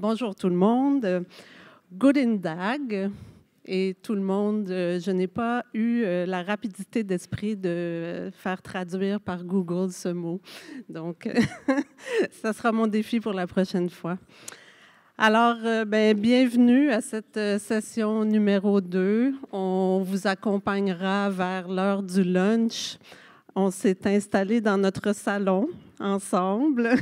Bonjour tout le monde. good in dag, Et tout le monde, euh, je n'ai pas eu euh, la rapidité d'esprit de faire traduire par Google ce mot. Donc, ça sera mon défi pour la prochaine fois. Alors, euh, ben, bienvenue à cette session numéro 2. On vous accompagnera vers l'heure du lunch. On s'est installé dans notre salon ensemble.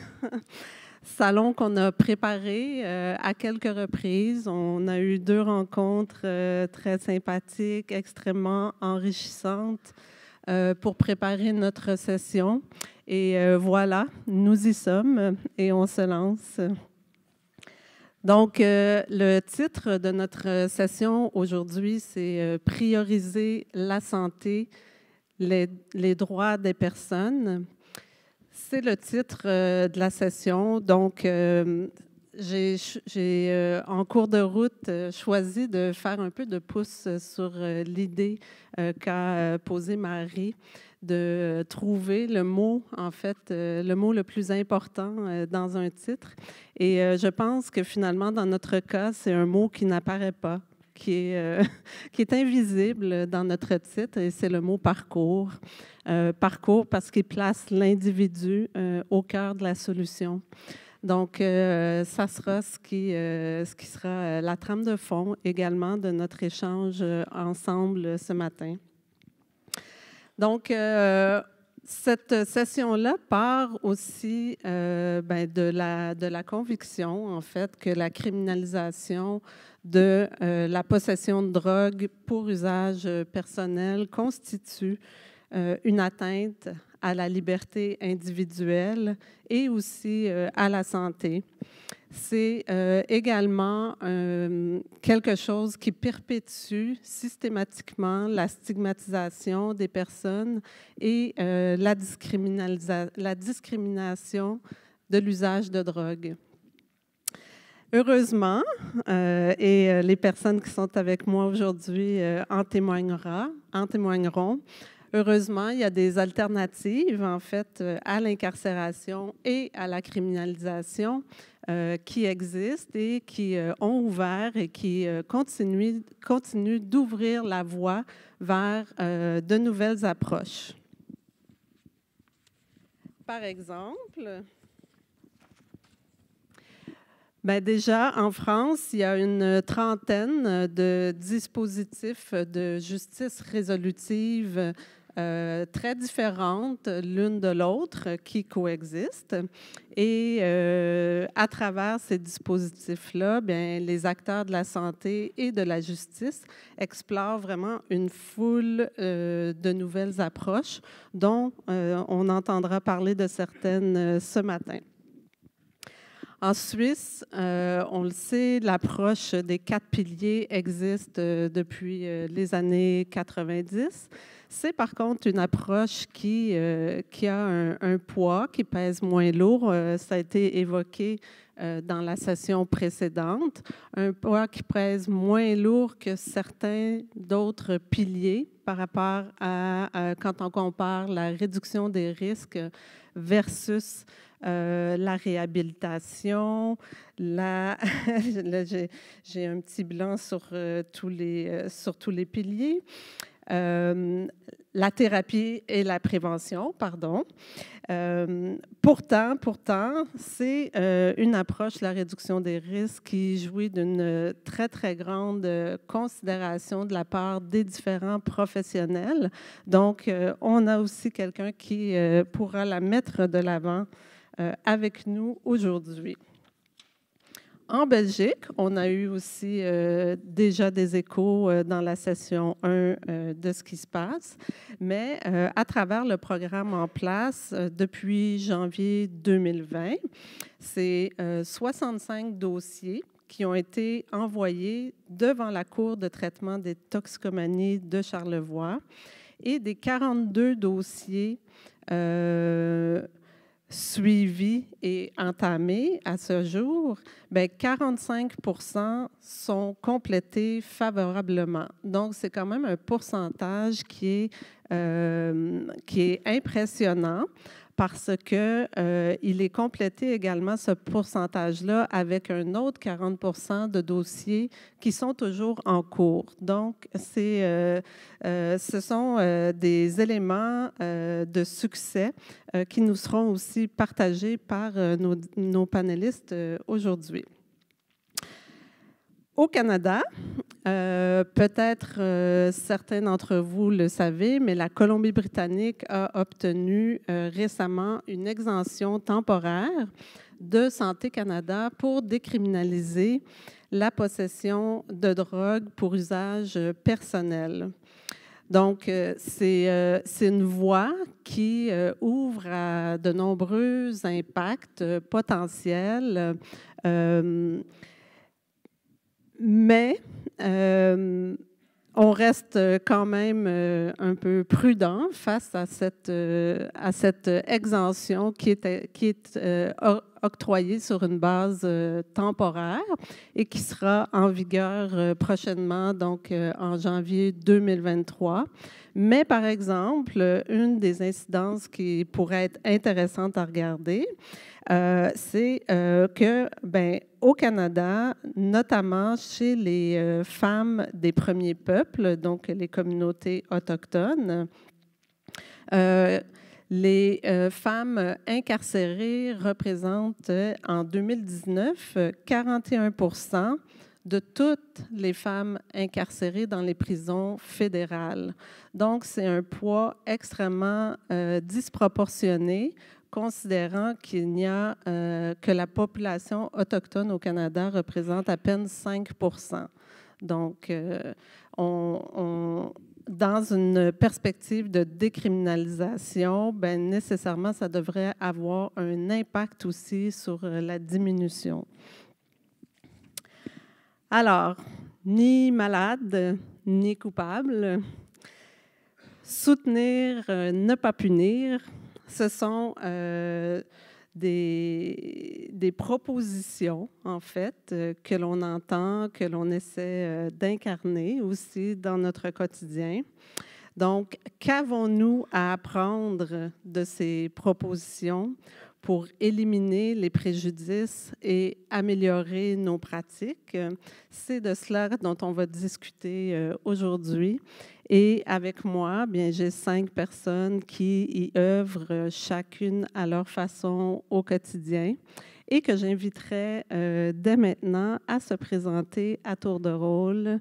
salon qu'on a préparé euh, à quelques reprises. On a eu deux rencontres euh, très sympathiques, extrêmement enrichissantes euh, pour préparer notre session. Et voilà, nous y sommes et on se lance. Donc, le titre de notre session aujourd'hui, c'est Prioriser la santé, les droits des personnes. C'est le titre euh, de la session. Donc, euh, j'ai euh, en cours de route choisi de faire un peu de pouce sur l'idée qu'a posée Marie de trouver le mot, en fait, le mot le plus important dans un titre. Et je pense que finalement, dans notre cas, c'est un mot qui n'apparaît pas qui est, euh, qui est invisible dans notre titre, et c'est le mot parcours. Euh, parcours parce qu'il place l'individu euh, au cœur de la solution. Donc, ça sera ce qui, ce qui sera la trame de fond également de notre échange ensemble ce matin. Donc, cette session-là part aussi ben, de, la, de, la, conviction, en fait, que la criminalisation de euh, la possession de drogue pour usage euh, personnel constitue euh, une atteinte à la liberté individuelle et aussi à la santé. C'est également quelque chose qui perpétue systématiquement la stigmatisation des personnes et la, la discrimination de l'usage de drogue. Heureusement, euh, et euh, les personnes qui sont avec moi aujourd'hui euh, en, en témoigneront, heureusement, il y a des alternatives, en fait, à l'incarcération et à la criminalisation qui existent et qui ont ouvert et qui continuent, continuent d'ouvrir la voie vers de nouvelles approches. Par exemple, Bien, déjà, en France, il y a une trentaine de dispositifs de justice résolutive euh, très différentes l'une de l'autre qui coexistent. Et euh, à travers ces dispositifs-là, ben, les acteurs de la santé et de la justice explorent vraiment une foule euh, de nouvelles approches dont on entendra parler de certaines ce matin. En Suisse, euh, on le sait, l'approche des quatre piliers existe euh, depuis euh, les années 90. C'est par contre une approche qui, qui a un, poids, qui pèse moins lourd. ça a été évoqué dans la session précédente. Un poids qui pèse moins lourd que certains d'autres piliers par rapport à quand on compare la réduction des risques versus euh, la réhabilitation, Là, j'ai un petit blanc sur, euh, tous les, euh, sur tous les piliers. Euh, la thérapie et la prévention, pardon. Euh, pourtant, pourtant, c'est euh, une approche, la réduction des risques, qui jouit d'une très, très grande considération de la part des différents professionnels. Donc, on a aussi quelqu'un qui pourra la mettre de l'avant avec nous aujourd'hui. En Belgique, on a eu aussi euh, déjà des échos euh, dans la session 1 euh, de ce qui se passe, mais à travers le programme en place depuis janvier 2020, c'est 65 dossiers qui ont été envoyés devant la Cour de traitement des toxicomanies de Charlevoix et des 42 dossiers suivi et entamé à ce jour, bien, 45 sont complétés favorablement. Donc, c'est quand même un pourcentage qui est, euh, qui est impressionnant parce qu'il euh, est complété également ce pourcentage-là avec un autre 40 de dossiers qui sont toujours en cours. Donc, euh, euh, ce sont des éléments de succès qui nous seront aussi partagés par nos panélistes aujourd'hui au Canada, euh, peut-être euh, certains d'entre vous le savez, mais la Colombie-Britannique a obtenu euh, récemment une exemption temporaire de Santé Canada pour décriminaliser la possession de drogues pour usage personnel. Donc, c'est une voie qui ouvre à de nombreux impacts potentiels mais euh, on reste euh, quand même euh, un peu prudent face à cette, à cette exemption qui est, qui est octroyée sur une base temporaire et qui sera en vigueur prochainement, donc en janvier 2023. Mais par exemple, une des incidences qui pourrait être intéressante à regarder, euh, c'est euh, que, ben, au Canada, notamment chez les euh, femmes des premiers peuples, donc les communautés autochtones, les femmes incarcérées représentent en 2019 41 de toutes les femmes incarcérées dans les prisons fédérales. Donc, c'est un poids extrêmement disproportionné considérant qu'il n'y a euh, que la population autochtone au Canada représente à peine 5 Donc, euh, dans une perspective de décriminalisation, ben, nécessairement, ça devrait avoir un impact aussi sur euh, la diminution. Alors, ni malade, ni coupable. Soutenir, ne pas punir, ce sont euh, des, propositions, en fait, euh, que l'on entend, que l'on essaie euh, d'incarner aussi dans notre quotidien. Donc, qu'avons-nous à apprendre de ces propositions pour éliminer les préjudices et améliorer nos pratiques. C'est de cela dont on va discuter euh, aujourd'hui. Et avec moi, bien, j'ai cinq personnes qui y œuvrent euh, chacune à leur façon au quotidien et que j'inviterai euh, dès maintenant à se présenter à tour de rôle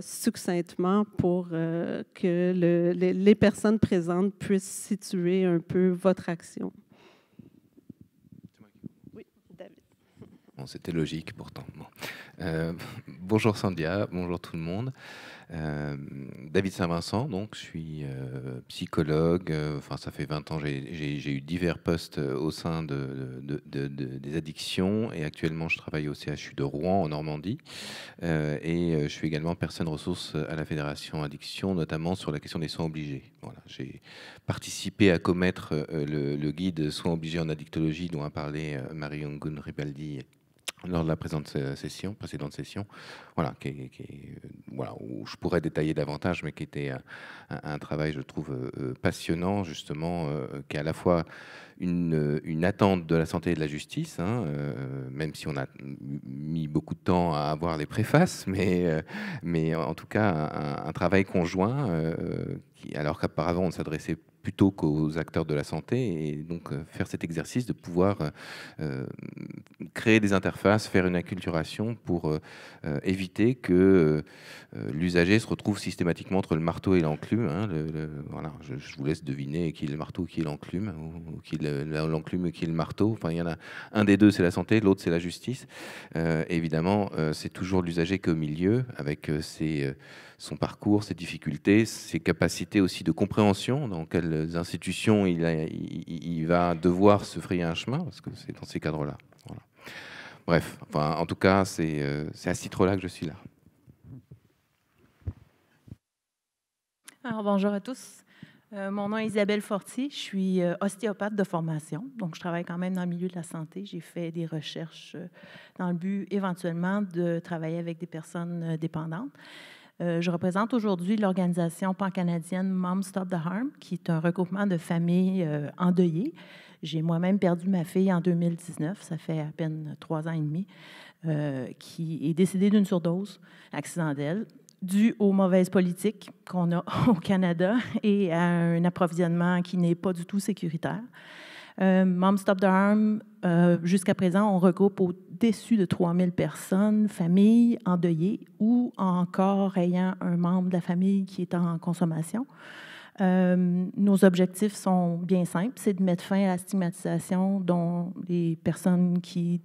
succinctement pour que les personnes présentes puissent situer un peu votre action. c'était logique pourtant. Euh, bonjour Sandia, bonjour tout le monde. Euh, David Saint-Vincent, donc, je suis euh, psychologue. Enfin, ça fait 20 ans, j'ai eu divers postes au sein des addictions et actuellement je travaille au CHU de Rouen en Normandie. et je suis également personne ressource à la Fédération Addiction, notamment sur la question des soins obligés. Voilà, j'ai participé à commettre le, guide Soins obligés en addictologie dont a parlé Marion gun ribaldi lors de la session, précédente session, euh, voilà, où je pourrais détailler davantage, mais qui était un, travail, je trouve, euh, euh, passionnant, justement, qui est à la fois une, attente de la santé et de la justice, hein, même si on a mis beaucoup de temps à avoir les préfaces, mais, mais en tout cas, un, travail conjoint, qui, alors qu'auparavant, on s'adressait plutôt qu'aux acteurs de la santé. Et donc euh, faire cet exercice de pouvoir euh, euh, créer des interfaces, faire une acculturation pour éviter que l'usager se retrouve systématiquement entre le marteau et l'enclume. Hein, voilà, je, vous laisse deviner qui est le marteau, qui est l'enclume, ou, qui qui l'enclume, qui est le marteau. Enfin, il y en a un des deux, c'est la santé, l'autre, c'est la justice. évidemment, c'est toujours l'usager qui est au milieu avec ses son parcours, ses difficultés, ses capacités aussi de compréhension, dans quelles institutions il, il, va devoir se frayer un chemin, parce que c'est dans ces cadres-là. Bref, enfin, en tout cas, euh, c'est à ce titre-là que je suis là. bonjour à tous. Euh, mon nom est Isabelle Forti. Je suis euh, ostéopathe de formation, donc je travaille quand même dans le milieu de la santé. J'ai fait des recherches dans le but éventuellement de travailler avec des personnes dépendantes. Euh, je représente aujourd'hui l'organisation pancanadienne canadienne Mom Stop the Harm, qui est un regroupement de familles euh, endeuillées. J'ai moi-même perdu ma fille en 2019, ça fait à peine trois ans et demi, euh, qui est décédée d'une surdose accidentelle due aux mauvaises politiques qu'on a au Canada et à un approvisionnement qui n'est pas du tout sécuritaire. Euh, Mom Stop the Harm, euh, jusqu'à présent, on regroupe au-dessus de 3000 personnes, familles endeuillées ou encore ayant un membre de la famille qui est en consommation. Euh, nos objectifs sont bien simples, c'est de mettre fin à la stigmatisation dont les personnes qui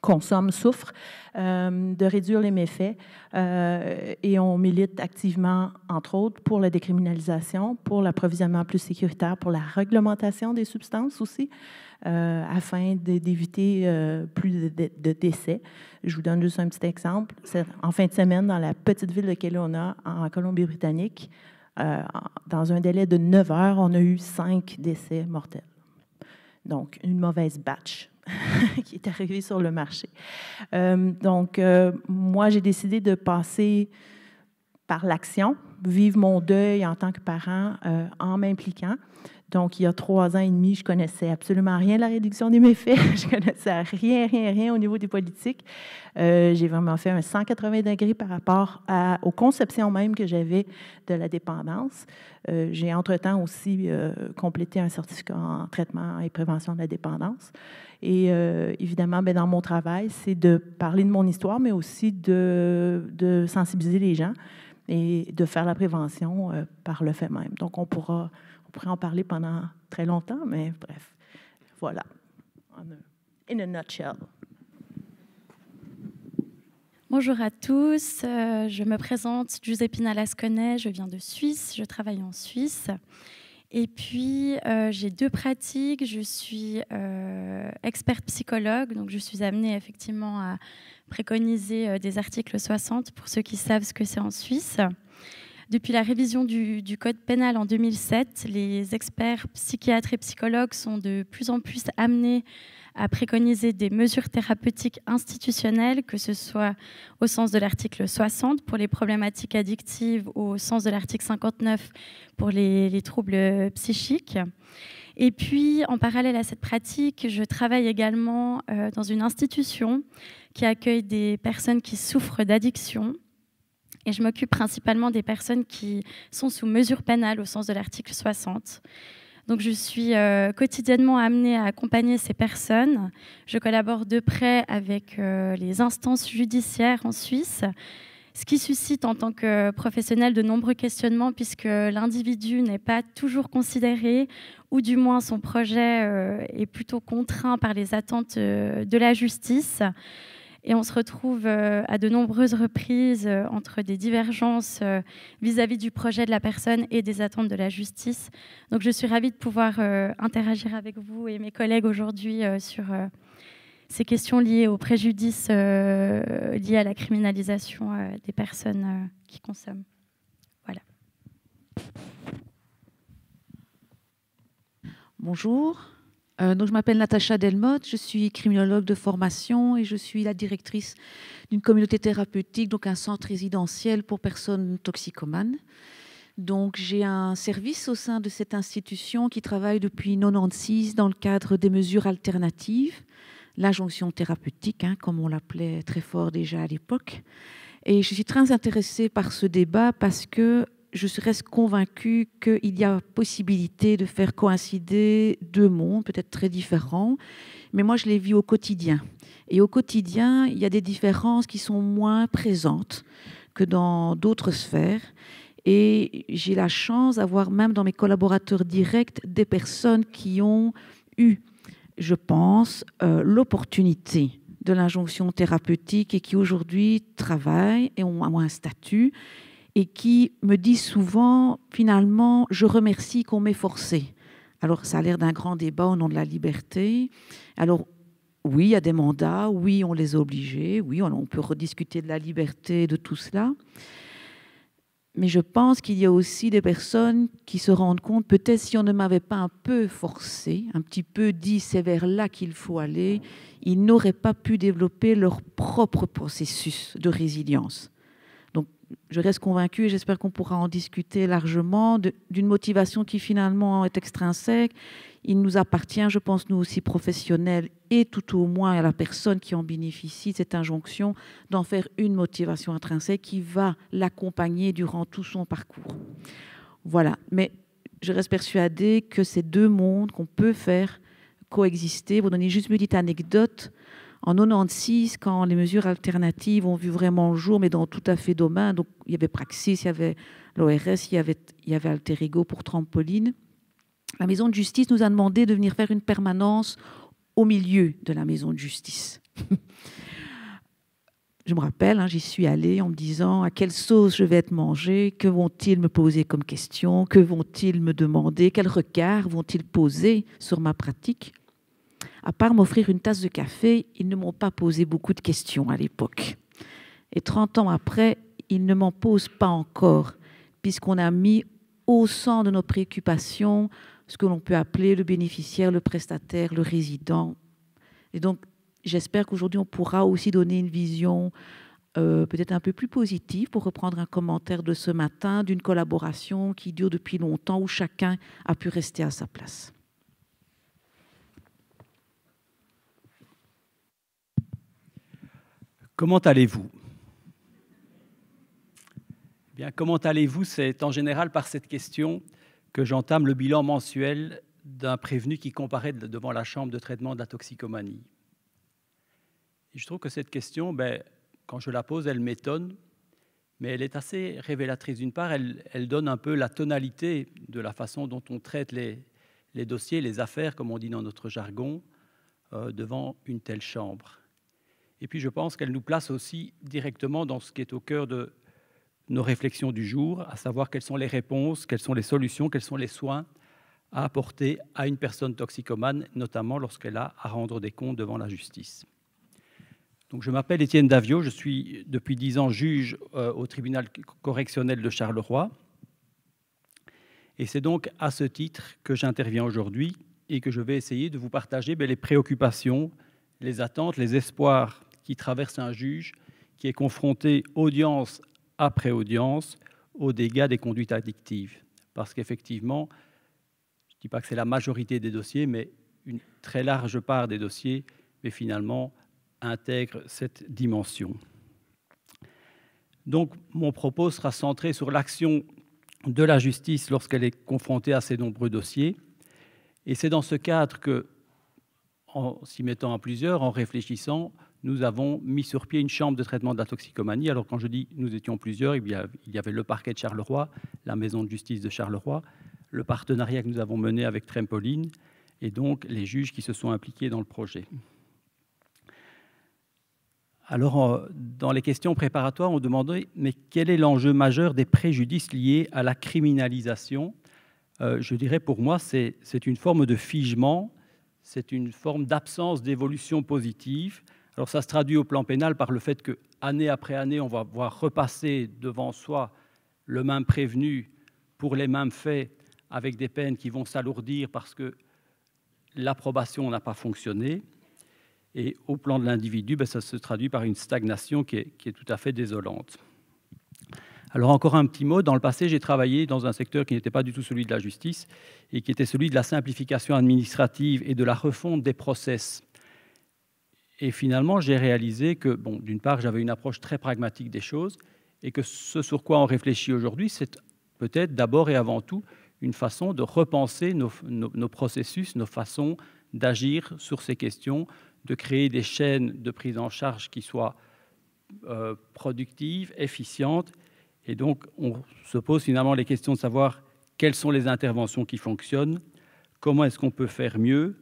Consomme, souffre, euh, de réduire les méfaits. Euh, et on milite activement, entre autres, pour la décriminalisation, pour l'approvisionnement plus sécuritaire, pour la réglementation des substances aussi, euh, afin d'éviter plus de, décès. Je vous donne juste un petit exemple. En fin de semaine, dans la petite ville de Kelowna, en Colombie-Britannique, dans un délai de 9 heures, on a eu cinq décès mortels. Donc, une mauvaise batch qui est arrivé sur le marché. Euh, donc, euh, moi, j'ai décidé de passer par l'action, vivre mon deuil en tant que parent euh, en m'impliquant. Donc, il y a trois ans et demi, je connaissais absolument rien de la réduction des méfaits. je connaissais rien, rien, rien au niveau des politiques. j'ai vraiment fait un 180 degrés par rapport aux conceptions même que j'avais de la dépendance. j'ai entre-temps aussi complété un certificat en traitement et prévention de la dépendance. Et euh, évidemment, ben dans mon travail, c'est de parler de mon histoire, mais aussi de, de, sensibiliser les gens et de faire la prévention euh, par le fait même. Donc, on pourra, on pourrait en parler pendant très longtemps, mais bref, voilà. In a nutshell. Bonjour à tous, euh, je me présente Giuseppina Lasconnet, je viens de Suisse, je travaille en Suisse. Et puis, euh, j'ai deux pratiques. Je suis euh, experte psychologue, donc je suis amenée effectivement à préconiser euh, des articles 60 pour ceux qui savent ce que c'est en Suisse. Depuis la révision du, Code pénal en 2007, les experts psychiatres et psychologues sont de plus en plus amenés à préconiser des mesures thérapeutiques institutionnelles, que ce soit au sens de l'article 60 pour les problématiques addictives au sens de l'article 59 pour les troubles psychiques. Et puis, en parallèle à cette pratique, je travaille également euh, dans une institution qui accueille des personnes qui souffrent d'addiction et je m'occupe principalement des personnes qui sont sous mesure pénale au sens de l'article 60. Donc je suis euh, quotidiennement amenée à accompagner ces personnes. Je collabore de près avec euh, les instances judiciaires en Suisse, ce qui suscite en tant que professionnelle de nombreux questionnements puisque l'individu n'est pas toujours considéré ou du moins son projet euh, est plutôt contraint par les attentes de la justice. Et on se retrouve euh, à de nombreuses reprises euh, entre des divergences euh, vis-à-vis du projet de la personne et des attentes de la justice. Donc je suis ravie de pouvoir interagir avec vous et mes collègues aujourd'hui sur ces questions liées aux préjudices liés à la criminalisation des personnes qui consomment. Voilà. Bonjour. Euh, donc, je m'appelle Natacha Delmotte, je suis criminologue de formation et je suis la directrice d'une communauté thérapeutique, donc un centre résidentiel pour personnes toxicomanes. Donc, j'ai un service au sein de cette institution qui travaille depuis 96 dans le cadre des mesures alternatives, l'injonction thérapeutique, hein, comme on l'appelait très fort déjà à l'époque. Et je suis très intéressée par ce débat parce que je reste convaincue qu'il y a possibilité de faire coïncider deux mondes, peut-être très différents, mais moi je les vis au quotidien. Et au quotidien, il y a des différences qui sont moins présentes que dans d'autres sphères. Et j'ai la chance d'avoir même dans mes collaborateurs directs des personnes qui ont eu, je pense, euh, l'opportunité de l'injonction thérapeutique et qui aujourd'hui travaillent et ont un statut et qui me dit souvent, finalement, je remercie qu'on m'ait forcé. Alors, ça a l'air d'un grand débat au nom de la liberté. Alors, oui, il y a des mandats, oui, on les a obligés, oui, on peut rediscuter de la liberté, de tout cela. Mais je pense qu'il y a aussi des personnes qui se rendent compte, peut-être si on ne m'avait pas un peu forcé, un petit peu dit c'est vers là qu'il faut aller, ils n'auraient pas pu développer leur propre processus de résilience je reste convaincue, et j'espère qu'on pourra en discuter largement, d'une motivation qui finalement est extrinsèque. Il nous appartient, je pense, nous aussi professionnels, et tout au moins à la personne qui en bénéficie cette injonction, d'en faire une motivation intrinsèque qui va l'accompagner durant tout son parcours. Voilà, mais je reste persuadée que ces deux mondes qu'on peut faire coexister. Vous donnez juste une petite anecdote en 96, quand les mesures alternatives ont vu vraiment le jour, mais dans tout à fait demain, donc il y avait Praxis, il y avait l'ORS, il y avait, il Alter Ego pour trampoline, la maison de justice nous a demandé de venir faire une permanence au milieu de la maison de justice. je me rappelle, hein, j'y suis allée en me disant à quelle sauce je vais être mangée, que vont-ils me poser comme question, que vont-ils me demander, quels regards vont-ils poser sur ma pratique. À part m'offrir une tasse de café, ils ne m'ont pas posé beaucoup de questions à l'époque. Et 30 ans après, ils ne m'en posent pas encore, puisqu'on a mis au centre de nos préoccupations ce que l'on peut appeler le bénéficiaire, le prestataire, le résident. Et donc, j'espère qu'aujourd'hui, on pourra aussi donner une vision euh, peut-être un peu plus positive, pour reprendre un commentaire de ce matin, d'une collaboration qui dure depuis longtemps, où chacun a pu rester à sa place. Comment allez-vous eh Bien, comment allez-vous C'est en général par cette question que j'entame le bilan mensuel d'un prévenu qui comparaît devant la chambre de traitement de la toxicomanie. Et je trouve que cette question, ben, quand je la pose, elle m'étonne, mais elle est assez révélatrice. D'une part, elle, donne un peu la tonalité de la façon dont on traite les, dossiers, les affaires, comme on dit dans notre jargon, euh, devant une telle chambre. Et puis je pense qu'elle nous place aussi directement dans ce qui est au cœur de nos réflexions du jour, à savoir quelles sont les réponses, quelles sont les solutions, quels sont les soins à apporter à une personne toxicomane, notamment lorsqu'elle a à rendre des comptes devant la justice. Donc, je m'appelle Étienne Davio, je suis depuis dix ans juge euh, au tribunal correctionnel de Charleroi. Et c'est donc à ce titre que j'interviens aujourd'hui et que je vais essayer de vous partager ben, les préoccupations, les attentes, les espoirs qui traverse un juge qui est confronté audience après audience aux dégâts des conduites addictives. Parce qu'effectivement, je ne dis pas que c'est la majorité des dossiers, mais une très large part des dossiers, mais finalement, intègre cette dimension. Donc, mon propos sera centré sur l'action de la justice lorsqu'elle est confrontée à ces nombreux dossiers. Et c'est dans ce cadre que, en s'y mettant à plusieurs, en réfléchissant, nous avons mis sur pied une chambre de traitement de la toxicomanie. Alors quand je dis nous étions plusieurs, il y avait, le parquet de Charleroi, la maison de justice de Charleroi, le partenariat que nous avons mené avec Trempoline et donc les juges qui se sont impliqués dans le projet. Alors, euh, dans les questions préparatoires, on demandait, mais quel est l'enjeu majeur des préjudices liés à la criminalisation euh, Je dirais pour moi, c'est une forme de figement, c'est une forme d'absence d'évolution positive. Alors ça se traduit au plan pénal par le fait que après année, on va voir repasser devant soi le même prévenu pour les mêmes faits avec des peines qui vont s'alourdir parce que l'approbation n'a pas fonctionné. Et au plan de l'individu, ben, ça se traduit par une stagnation qui est, qui est, tout à fait désolante. Alors encore un petit mot, dans le passé, j'ai travaillé dans un secteur qui n'était pas du tout celui de la justice et qui était celui de la simplification administrative et de la refonte des process. Et finalement, j'ai réalisé que, bon, d'une part, j'avais une approche très pragmatique des choses et que ce sur quoi on réfléchit aujourd'hui, c'est peut-être d'abord et avant tout une façon de repenser nos, processus, nos façons d'agir sur ces questions, de créer des chaînes de prise en charge qui soient euh, productives, efficientes. Et donc, on se pose finalement les questions de savoir quelles sont les interventions qui fonctionnent, comment est-ce qu'on peut faire mieux,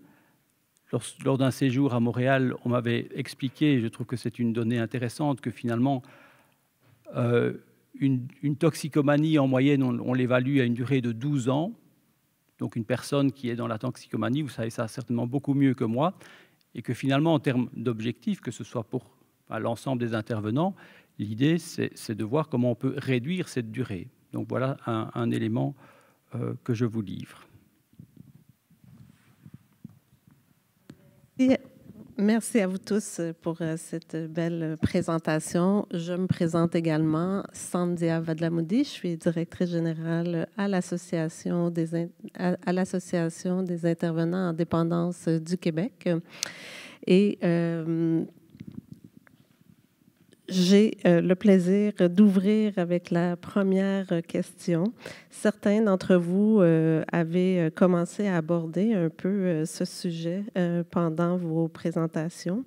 lors, d'un séjour à Montréal, on m'avait expliqué, et je trouve que c'est une donnée intéressante, que finalement, euh, une, toxicomanie, en moyenne, on, l'évalue à une durée de 12 ans. Donc une personne qui est dans la toxicomanie, vous savez ça certainement beaucoup mieux que moi, et que finalement, en termes d'objectifs, que ce soit pour l'ensemble des intervenants, l'idée, c'est de voir comment on peut réduire cette durée. Donc voilà un, élément euh, que je vous livre. Merci à vous tous euh, pour euh, cette belle présentation. Je me présente également Sandia Vadlamoudi. Je suis directrice générale à l'Association des, des intervenants en dépendance euh, du Québec. Et j'ai euh, le plaisir d'ouvrir avec la première question. Certains d'entre vous euh, avaient euh, commencé à aborder un peu ce sujet pendant vos présentations,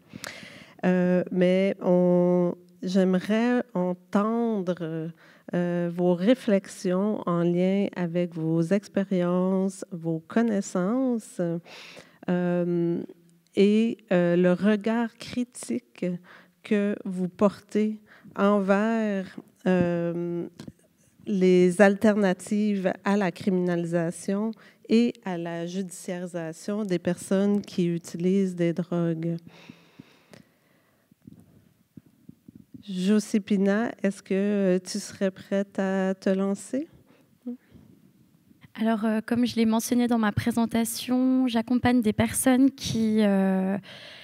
mais j'aimerais entendre vos réflexions en lien avec vos expériences, vos connaissances et le regard critique que vous portez envers euh, les alternatives à la criminalisation et à la judiciarisation des personnes qui utilisent des drogues. Josépina, est-ce que tu serais prête à te lancer? Alors, euh, comme je l'ai mentionné dans ma présentation, j'accompagne des personnes qui euh,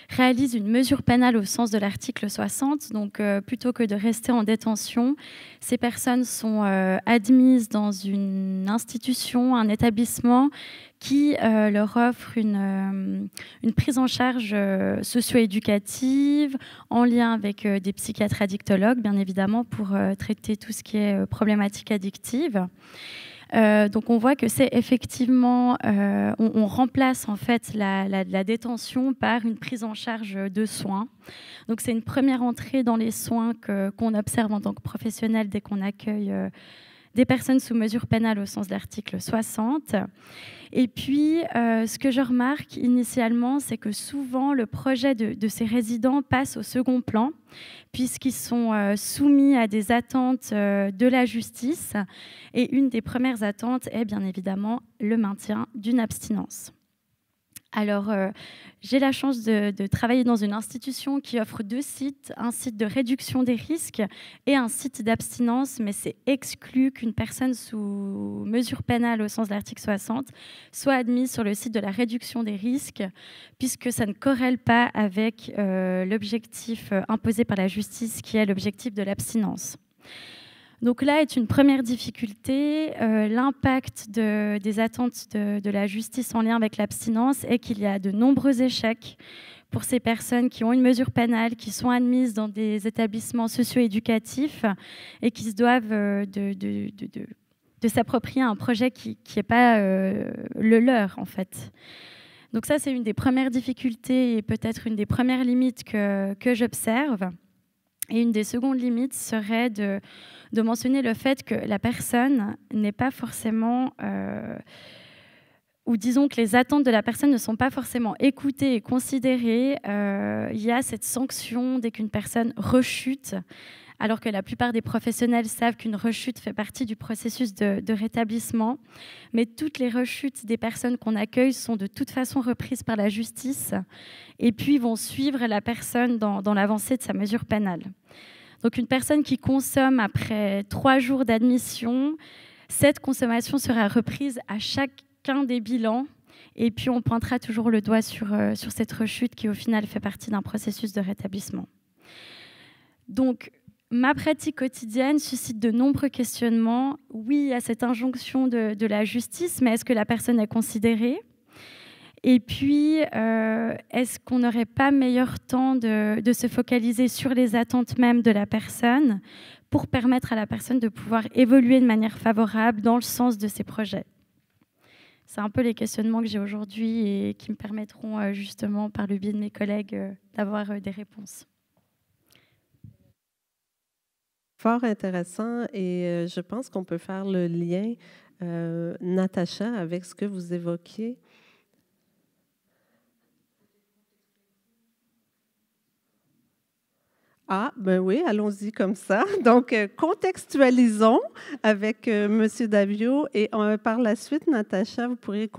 réalisent une mesure pénale au sens de l'article 60. Donc, euh, plutôt que de rester en détention, ces personnes sont admises dans une institution, un établissement qui leur offre une, une, prise en charge socio-éducative en lien avec des psychiatres addictologues, bien évidemment, pour traiter tout ce qui est problématique addictive. Euh, donc on voit que c'est effectivement, euh, on, remplace en fait la, détention par une prise en charge de soins. Donc c'est une première entrée dans les soins qu'on observe en tant que professionnel dès qu'on accueille euh, des personnes sous mesure pénale au sens de l'article 60. Et puis, euh, ce que je remarque initialement, c'est que souvent le projet de, ces résidents passe au second plan, puisqu'ils sont euh, soumis à des attentes euh, de la justice. Et une des premières attentes est bien évidemment le maintien d'une abstinence. Alors, euh, j'ai la chance de, travailler dans une institution qui offre deux sites, un site de réduction des risques et un site d'abstinence, mais c'est exclu qu'une personne sous mesure pénale au sens de l'article 60 soit admise sur le site de la réduction des risques, puisque ça ne corrèle pas avec euh, l'objectif euh, imposé par la justice, qui est l'objectif de l'abstinence. Donc là est une première difficulté. Euh, l'impact des attentes de, la justice en lien avec l'abstinence est qu'il y a de nombreux échecs pour ces personnes qui ont une mesure pénale, qui sont admises dans des établissements socio-éducatifs et qui se doivent euh, de, s'approprier un projet qui n'est pas euh, le leur en fait. Donc ça, c'est une des premières difficultés et peut-être une des premières limites que j'observe. Et une des secondes limites serait de, mentionner le fait que la personne n'est pas forcément, euh, ou disons que les attentes de la personne ne sont pas forcément écoutées et considérées. Euh, il y a cette sanction dès qu'une personne rechute alors que la plupart des professionnels savent qu'une rechute fait partie du processus de, rétablissement. Mais toutes les rechutes des personnes qu'on accueille sont de toute façon reprises par la justice et puis vont suivre la personne dans, l'avancée de sa mesure pénale. Donc une personne qui consomme après trois jours d'admission, cette consommation sera reprise à chacun des bilans et puis on pointera toujours le doigt sur, euh, sur cette rechute qui au final fait partie d'un processus de rétablissement. Donc Ma pratique quotidienne suscite de nombreux questionnements. Oui à cette injonction de, la justice, mais est-ce que la personne est considérée Et puis, euh, est-ce qu'on n'aurait pas meilleur temps de, de, se focaliser sur les attentes même de la personne pour permettre à la personne de pouvoir évoluer de manière favorable dans le sens de ses projets C'est un peu les questionnements que j'ai aujourd'hui et qui me permettront euh, justement, par le biais de mes collègues, euh, d'avoir des réponses. Fort intéressant et euh, je pense qu'on peut faire le lien, euh, Natacha, avec ce que vous évoquiez Ah, ben oui, allons-y comme ça. Donc, euh, contextualisons avec euh, Monsieur M. Davio et euh, par la suite, Natacha, vous pourrez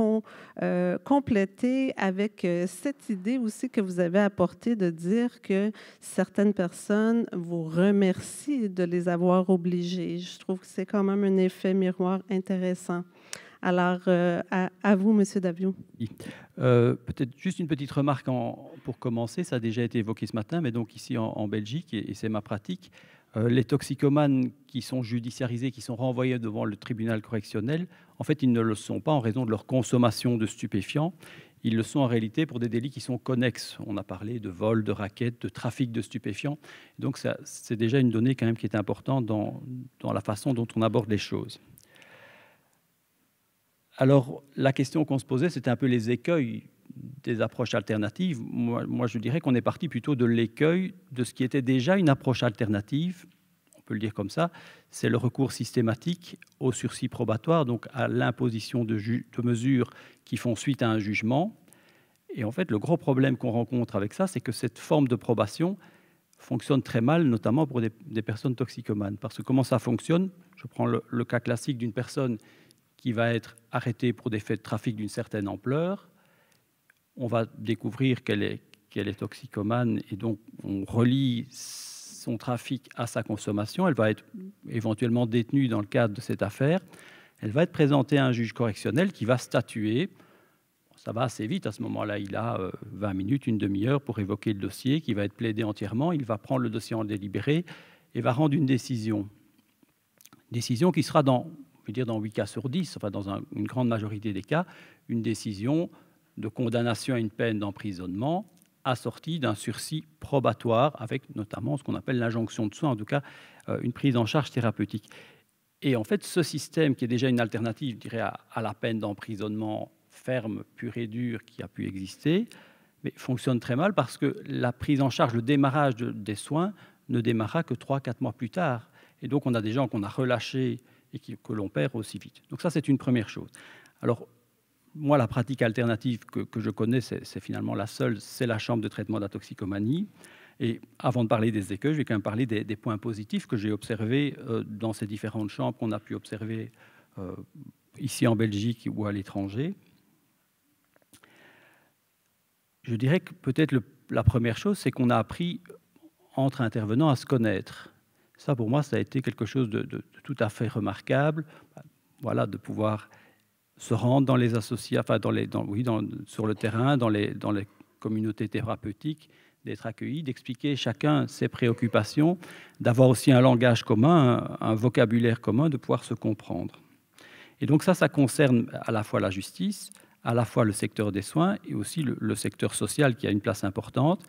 compléter avec cette idée aussi que vous avez apportée de dire que certaines personnes vous remercient de les avoir obligées. Je trouve que c'est quand même un effet miroir intéressant. Alors, euh, à, vous, Monsieur Davion. Euh, peut-être juste une petite remarque pour commencer. Ça a déjà été évoqué ce matin, mais donc ici en, Belgique, et, c'est ma pratique, euh, les toxicomanes qui sont judiciarisés, qui sont renvoyés devant le tribunal correctionnel, en fait, ils ne le sont pas en raison de leur consommation de stupéfiants. Ils le sont en réalité pour des délits qui sont connexes. On a parlé de vol, de raquettes, de trafic de stupéfiants. Donc, c'est déjà une donnée quand même qui est importante dans la façon dont on aborde les choses. Alors, la question qu'on se posait, c'était un peu les écueils des approches alternatives. Moi, je dirais qu'on est parti plutôt de l'écueil de ce qui était déjà une approche alternative, on peut le dire comme ça, c'est le recours systématique au sursis probatoire, donc à l'imposition de, mesures qui font suite à un jugement. Et en fait, le gros problème qu'on rencontre avec ça, c'est que cette forme de probation fonctionne très mal, notamment pour des, personnes toxicomanes. Parce que comment ça fonctionne Je prends le cas classique d'une personne qui va être arrêtée pour des faits de trafic d'une certaine ampleur. On va découvrir qu'elle est, qu'elle est toxicomane et donc on relie son trafic à sa consommation. Elle va être éventuellement détenue dans le cadre de cette affaire. Elle va être présentée à un juge correctionnel qui va statuer. Ça va assez vite à ce moment-là. Il a 20 euh, minutes, une demi-heure pour évoquer le dossier qui va être plaidé entièrement. Il va prendre le dossier en délibéré et va rendre une décision. Décision qui sera dans dire dans 8 cas sur 10, enfin dans une grande majorité des cas, une décision de condamnation à une peine d'emprisonnement assortie d'un sursis probatoire, avec notamment ce qu'on appelle l'injonction de soins, en tout cas euh, une prise en charge thérapeutique. Et en fait, ce système, qui est déjà une alternative, je dirais, à, la peine d'emprisonnement ferme, pure et dure, qui a pu exister, mais fonctionne très mal parce que la prise en charge, le démarrage des soins ne démarra que 3-4 mois plus tard. Et donc, on a des gens qu'on a relâchés et que l'on perd aussi vite. Donc ça, c'est une première chose. Alors, moi, la pratique alternative que, je connais, c'est finalement la seule, c'est la chambre de traitement de la toxicomanie. Et avant de parler des écueils, je vais quand même parler des, points positifs que j'ai observés euh, dans ces différentes chambres qu'on a pu observer euh, ici en Belgique ou à l'étranger. Je dirais que peut-être la première chose, c'est qu'on a appris entre intervenants à se connaître. Ça, pour moi, ça a été quelque chose de, tout à fait remarquable. Voilà, de pouvoir se rendre dans les associés, enfin, dans les, oui, sur le terrain, dans les, dans les communautés thérapeutiques, d'être accueilli, d'expliquer chacun ses préoccupations, d'avoir aussi un langage commun, un, vocabulaire commun, de pouvoir se comprendre. Et donc ça, ça concerne à la fois la justice, à la fois le secteur des soins et aussi le secteur social qui a une place importante.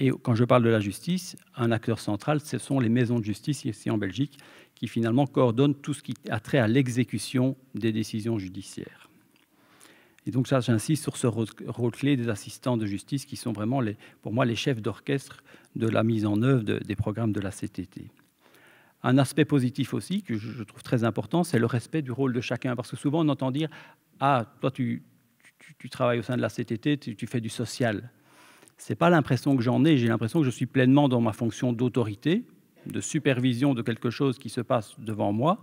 Et quand je parle de la justice, un acteur central, ce sont les maisons de justice ici en Belgique, qui finalement coordonnent tout ce qui a trait à l'exécution des décisions judiciaires. Et donc ça, j'insiste sur ce rôle clé des assistants de justice, qui sont vraiment, les, pour moi, les chefs d'orchestre de la mise en œuvre des programmes de la CTT. Un aspect positif aussi, que je trouve très important, c'est le respect du rôle de chacun. Parce que souvent, on entend dire Ah, toi, tu, travailles au sein de la CTT, tu fais du social. C'est pas l'impression que j'en ai. J'ai l'impression que je suis pleinement dans ma fonction d'autorité, de supervision de quelque chose qui se passe devant moi,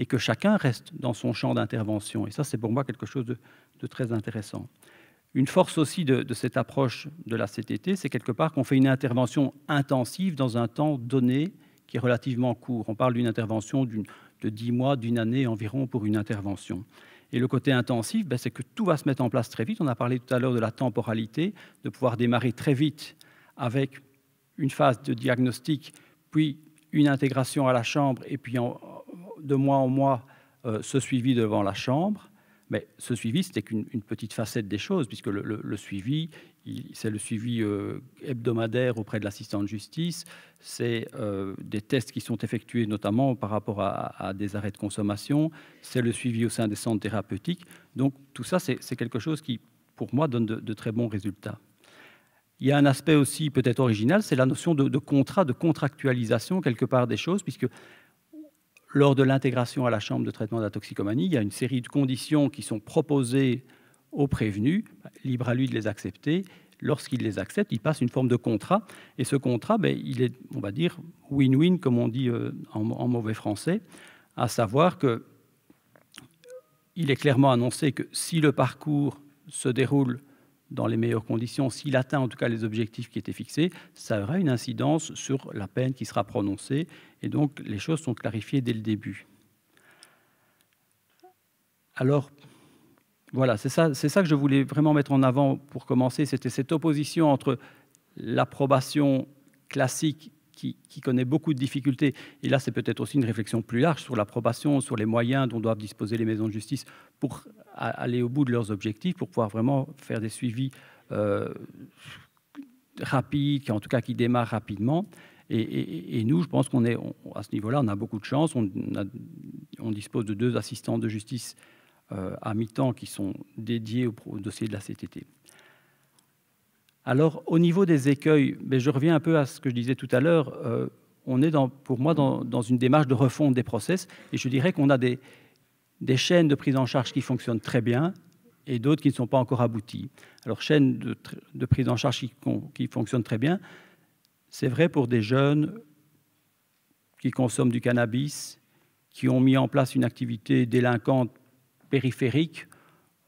et que chacun reste dans son champ d'intervention. Et ça, c'est pour moi quelque chose de, très intéressant. Une force aussi de, de cette approche de la CTT, c'est quelque part qu'on fait une intervention intensive dans un temps donné qui est relativement court. On parle d'une intervention de 10 mois, d'une année environ pour une intervention. Et le côté intensif, ben, c'est que tout va se mettre en place très vite. On a parlé tout à l'heure de la temporalité, de pouvoir démarrer très vite avec une phase de diagnostic, puis une intégration à la chambre, et puis de mois en mois, euh, ce suivi devant la chambre. Mais ce suivi, c'était qu'une petite facette des choses, puisque le, suivi, c'est le suivi euh, hebdomadaire auprès de l'assistant de justice, c'est euh, des tests qui sont effectués notamment par rapport à, des arrêts de consommation, c'est le suivi au sein des centres thérapeutiques. Donc tout ça, c'est quelque chose qui, pour moi, donne de, très bons résultats. Il y a un aspect aussi peut-être original, c'est la notion de contrat, de contractualisation quelque part des choses, puisque lors de l'intégration à la chambre de traitement de la toxicomanie, il y a une série de conditions qui sont proposées au prévenu, libre à lui de les accepter. Lorsqu'il les accepte, il passe une forme de contrat. Et ce contrat, ben, il est, on va dire, win-win, comme on dit euh, en, en, mauvais français, à savoir que il est clairement annoncé que si le parcours se déroule dans les meilleures conditions, s'il atteint en tout cas les objectifs qui étaient fixés, ça aura une incidence sur la peine qui sera prononcée. Et donc les choses sont clarifiées dès le début. Alors, voilà, c'est ça, ça que je voulais vraiment mettre en avant pour commencer. C'était cette opposition entre l'approbation classique qui, qui, connaît beaucoup de difficultés. Et là, c'est peut-être aussi une réflexion plus large sur l'approbation, sur les moyens dont doivent disposer les maisons de justice pour aller au bout de leurs objectifs pour pouvoir vraiment faire des suivis euh, rapides, en tout cas qui démarrent rapidement. Et, nous, je pense qu'on est à ce niveau-là, on a beaucoup de chance. On, on dispose de deux assistants de justice euh, à mi-temps qui sont dédiés au, dossier de la CTT. Alors, au niveau des écueils, mais je reviens un peu à ce que je disais tout à l'heure. Euh, on est dans, pour moi dans, dans, une démarche de refonte des process et je dirais qu'on a des, des chaînes de prise en charge qui fonctionnent très bien et d'autres qui ne sont pas encore abouties. Alors, chaînes de, prise en charge qui fonctionnent très bien, c'est vrai pour des jeunes qui consomment du cannabis, qui ont mis en place une activité délinquante périphérique,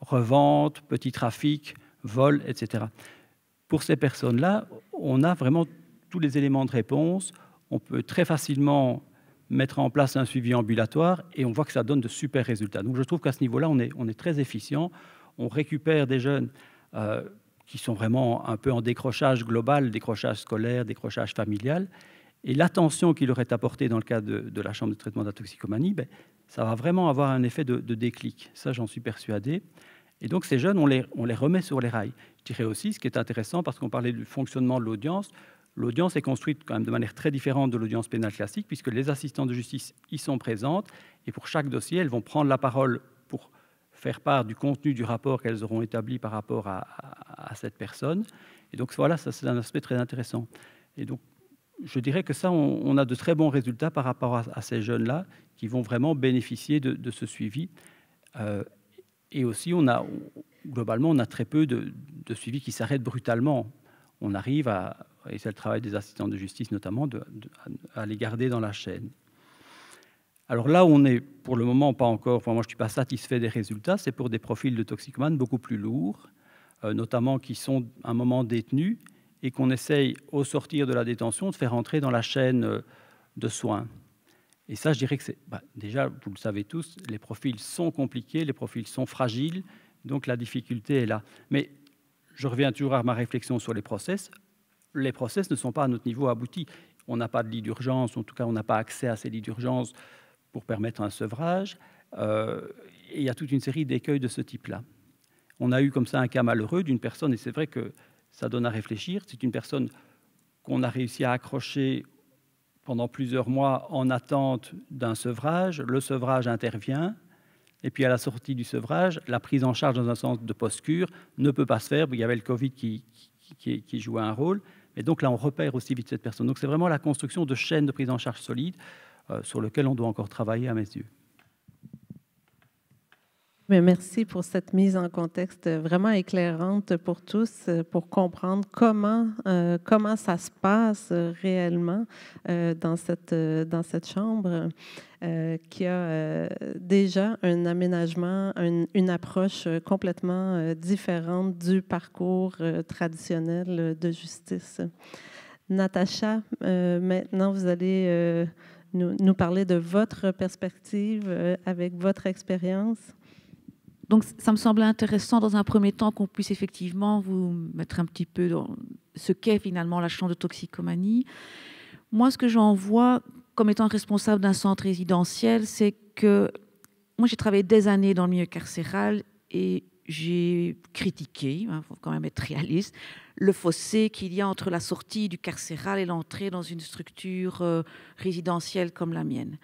revente, petit trafic, vol, etc. Pour ces personnes-là, on a vraiment tous les éléments de réponse. On peut très facilement mettre en place un suivi ambulatoire et on voit que ça donne de super résultats. Donc je trouve qu'à ce niveau-là, on est, on est très efficient. On récupère des jeunes euh, qui sont vraiment un peu en décrochage global, décrochage scolaire, décrochage familial. Et l'attention qui leur est apportée dans le cadre de, la chambre de traitement de la toxicomanie, ben, ça va vraiment avoir un effet de, de déclic. Ça, j'en suis persuadé. Et donc ces jeunes, on les, on les remet sur les rails. Je dirais aussi, ce qui est intéressant, parce qu'on parlait du fonctionnement de l'audience, L'audience est construite quand même de manière très différente de l'audience pénale classique, puisque les assistants de justice y sont présentes, et pour chaque dossier, elles vont prendre la parole pour faire part du contenu du rapport qu'elles auront établi par rapport à, cette personne. Et donc voilà, ça c'est un aspect très intéressant. Et donc je dirais que ça, on, a de très bons résultats par rapport à, ces jeunes-là qui vont vraiment bénéficier de, ce suivi. Euh, et aussi, on a, globalement, on a très peu de, de suivi qui s'arrête brutalement. On arrive à, et c'est le travail des assistants de justice notamment, à les garder dans la chaîne. Alors là, on n'est pour le moment pas encore, moi je ne suis pas satisfait des résultats, c'est pour des profils de toxicomanes beaucoup plus lourds, euh, notamment qui sont à un moment détenus et qu'on essaye, au sortir de la détention, de faire entrer dans la chaîne euh, de soins. Et ça, je dirais que c'est bah, déjà, vous le savez tous, les profils sont compliqués, les profils sont fragiles, donc la difficulté est là. Mais je reviens toujours à ma réflexion sur les process les process ne sont pas à notre niveau aboutis. On n'a pas de lit d'urgence, en tout cas, on n'a pas accès à ces lits d'urgence pour permettre un sevrage. Euh, il y a toute une série d'écueils de ce type-là. On a eu comme ça un cas malheureux d'une personne, et c'est vrai que ça donne à réfléchir. C'est une personne qu'on a réussi à accrocher pendant plusieurs mois en attente d'un sevrage. Le sevrage intervient, et puis à la sortie du sevrage, la prise en charge dans un sens de post-cure ne peut pas se faire. Il y avait le Covid qui, qui jouait un rôle. Et donc là, on repère aussi vite cette personne. Donc c'est vraiment la construction de chaînes de prise en charge solides euh, sur lesquelles on doit encore travailler à mes yeux. Mais merci pour cette mise en contexte vraiment éclairante pour tous, pour comprendre comment, euh, comment ça se passe réellement euh, dans, cette, dans cette chambre. Euh, qui a euh, déjà un aménagement, une approche euh, complètement différente du parcours traditionnel de justice. Natacha, maintenant, vous allez nous, nous, parler de votre perspective avec votre expérience. Donc, ça me semble intéressant dans un premier temps qu'on puisse effectivement vous mettre un petit peu dans ce qu'est finalement la chambre de toxicomanie. Moi, ce que j'en vois comme étant responsable d'un centre résidentiel, c'est que moi j'ai travaillé des années dans le milieu carcéral et j'ai critiqué, il hein, faut quand même être réaliste, le fossé qu'il y a entre la sortie du carcéral et l'entrée dans une structure euh, résidentielle comme la mienne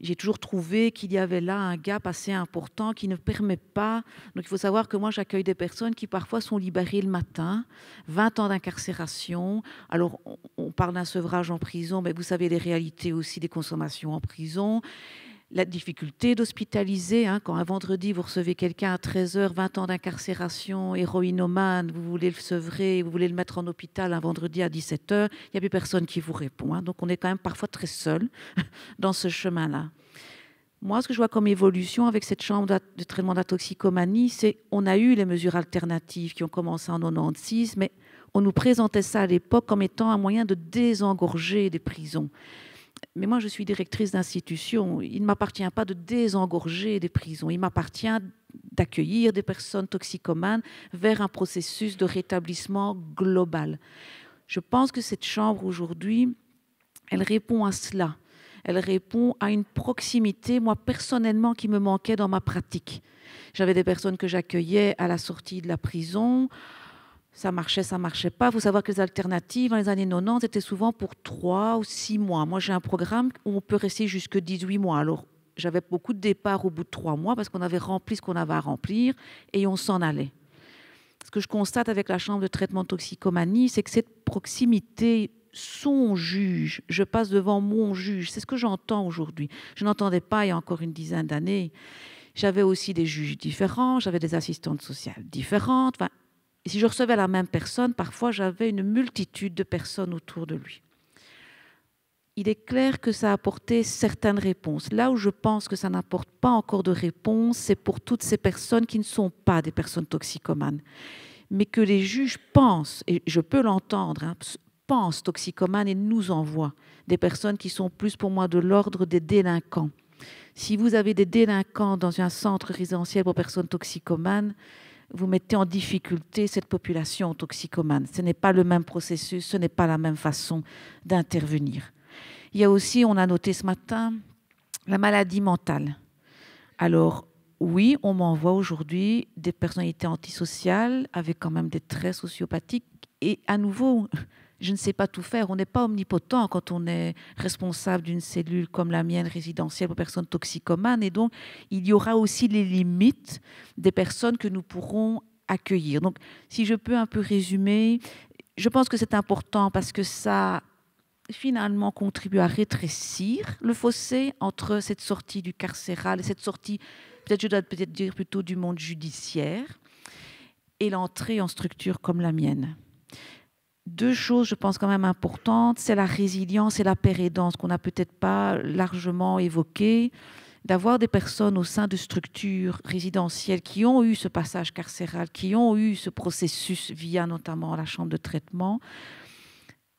j'ai toujours trouvé qu'il y avait là un gap assez important qui ne permet pas. Donc il faut savoir que moi j'accueille des personnes qui parfois sont libérées le matin, 20 ans d'incarcération. Alors on parle d'un sevrage en prison, mais vous savez les réalités aussi des consommations en prison la difficulté d'hospitaliser. Hein, quand un vendredi, vous recevez quelqu'un à 13h, 20 ans d'incarcération, héroïnomane, vous voulez le sevrer, vous voulez le mettre en hôpital un vendredi à 17h, il n'y a plus personne qui vous répond. Hein. donc on est quand même parfois très seul dans ce chemin-là. Moi, ce que je vois comme évolution avec cette chambre de traitement de la toxicomanie, c'est on a eu les mesures alternatives qui ont commencé en 96, mais on nous présentait ça à l'époque comme étant un moyen de désengorger des prisons mais moi je suis directrice d'institution, il ne m'appartient pas de désengorger des prisons, il m'appartient d'accueillir des personnes toxicomanes vers un processus de rétablissement global. Je pense que cette chambre aujourd'hui, elle répond à cela. Elle répond à une proximité, moi personnellement, qui me manquait dans ma pratique. J'avais des personnes que j'accueillais à la sortie de la prison, ça marchait, ça marchait pas. Il faut savoir que les alternatives, dans les années 90, c'était souvent pour 3 ou 6 mois. Moi, j'ai un programme où on peut rester jusque 18 mois. Alors, j'avais beaucoup de départs au bout de 3 mois parce qu'on avait rempli ce qu'on avait à remplir et on s'en allait. Ce que je constate avec la chambre de traitement de toxicomanie, c'est que cette proximité son juge, je passe devant mon juge, c'est ce que j'entends aujourd'hui. Je n'entendais pas il y a encore une dizaine d'années. J'avais aussi des juges différents, j'avais des assistantes sociales différentes. Enfin, si je recevais la même personne, parfois j'avais une multitude de personnes autour de lui. Il est clair que ça a apporté certaines réponses. Là où je pense que ça n'apporte pas encore de réponse, c'est pour toutes ces personnes qui ne sont pas des personnes toxicomanes, mais que les juges pensent, et je peux l'entendre, hein, pensent toxicomanes et nous envoient des personnes qui sont plus pour moi de l'ordre des délinquants. Si vous avez des délinquants dans un centre résidentiel pour personnes toxicomanes, vous mettez en difficulté cette population toxicomane. Ce n'est pas le même processus, ce n'est pas la même façon d'intervenir. Il y a aussi, on a noté ce matin, la maladie mentale. Alors, oui, on m'envoie aujourd'hui des personnalités antisociales avec quand même des traits sociopathiques. Et à nouveau, je ne sais pas tout faire. On n'est pas omnipotent quand on est responsable d'une cellule comme la mienne résidentielle pour personnes toxicomanes. Et donc, il y aura aussi les limites des personnes que nous pourrons accueillir. Donc, si je peux un peu résumer, je pense que c'est important parce que ça finalement contribue à rétrécir le fossé entre cette sortie du carcéral et cette sortie, peut-être je dois peut-être dire plutôt du monde judiciaire, et l'entrée en structure comme la mienne deux choses, je pense, quand même importantes. C'est la résilience et la pérédance qu'on n'a peut-être pas largement évoquées. D'avoir des personnes au sein de structures résidentielles qui ont eu ce passage carcéral, qui ont eu ce processus via notamment la chambre de traitement,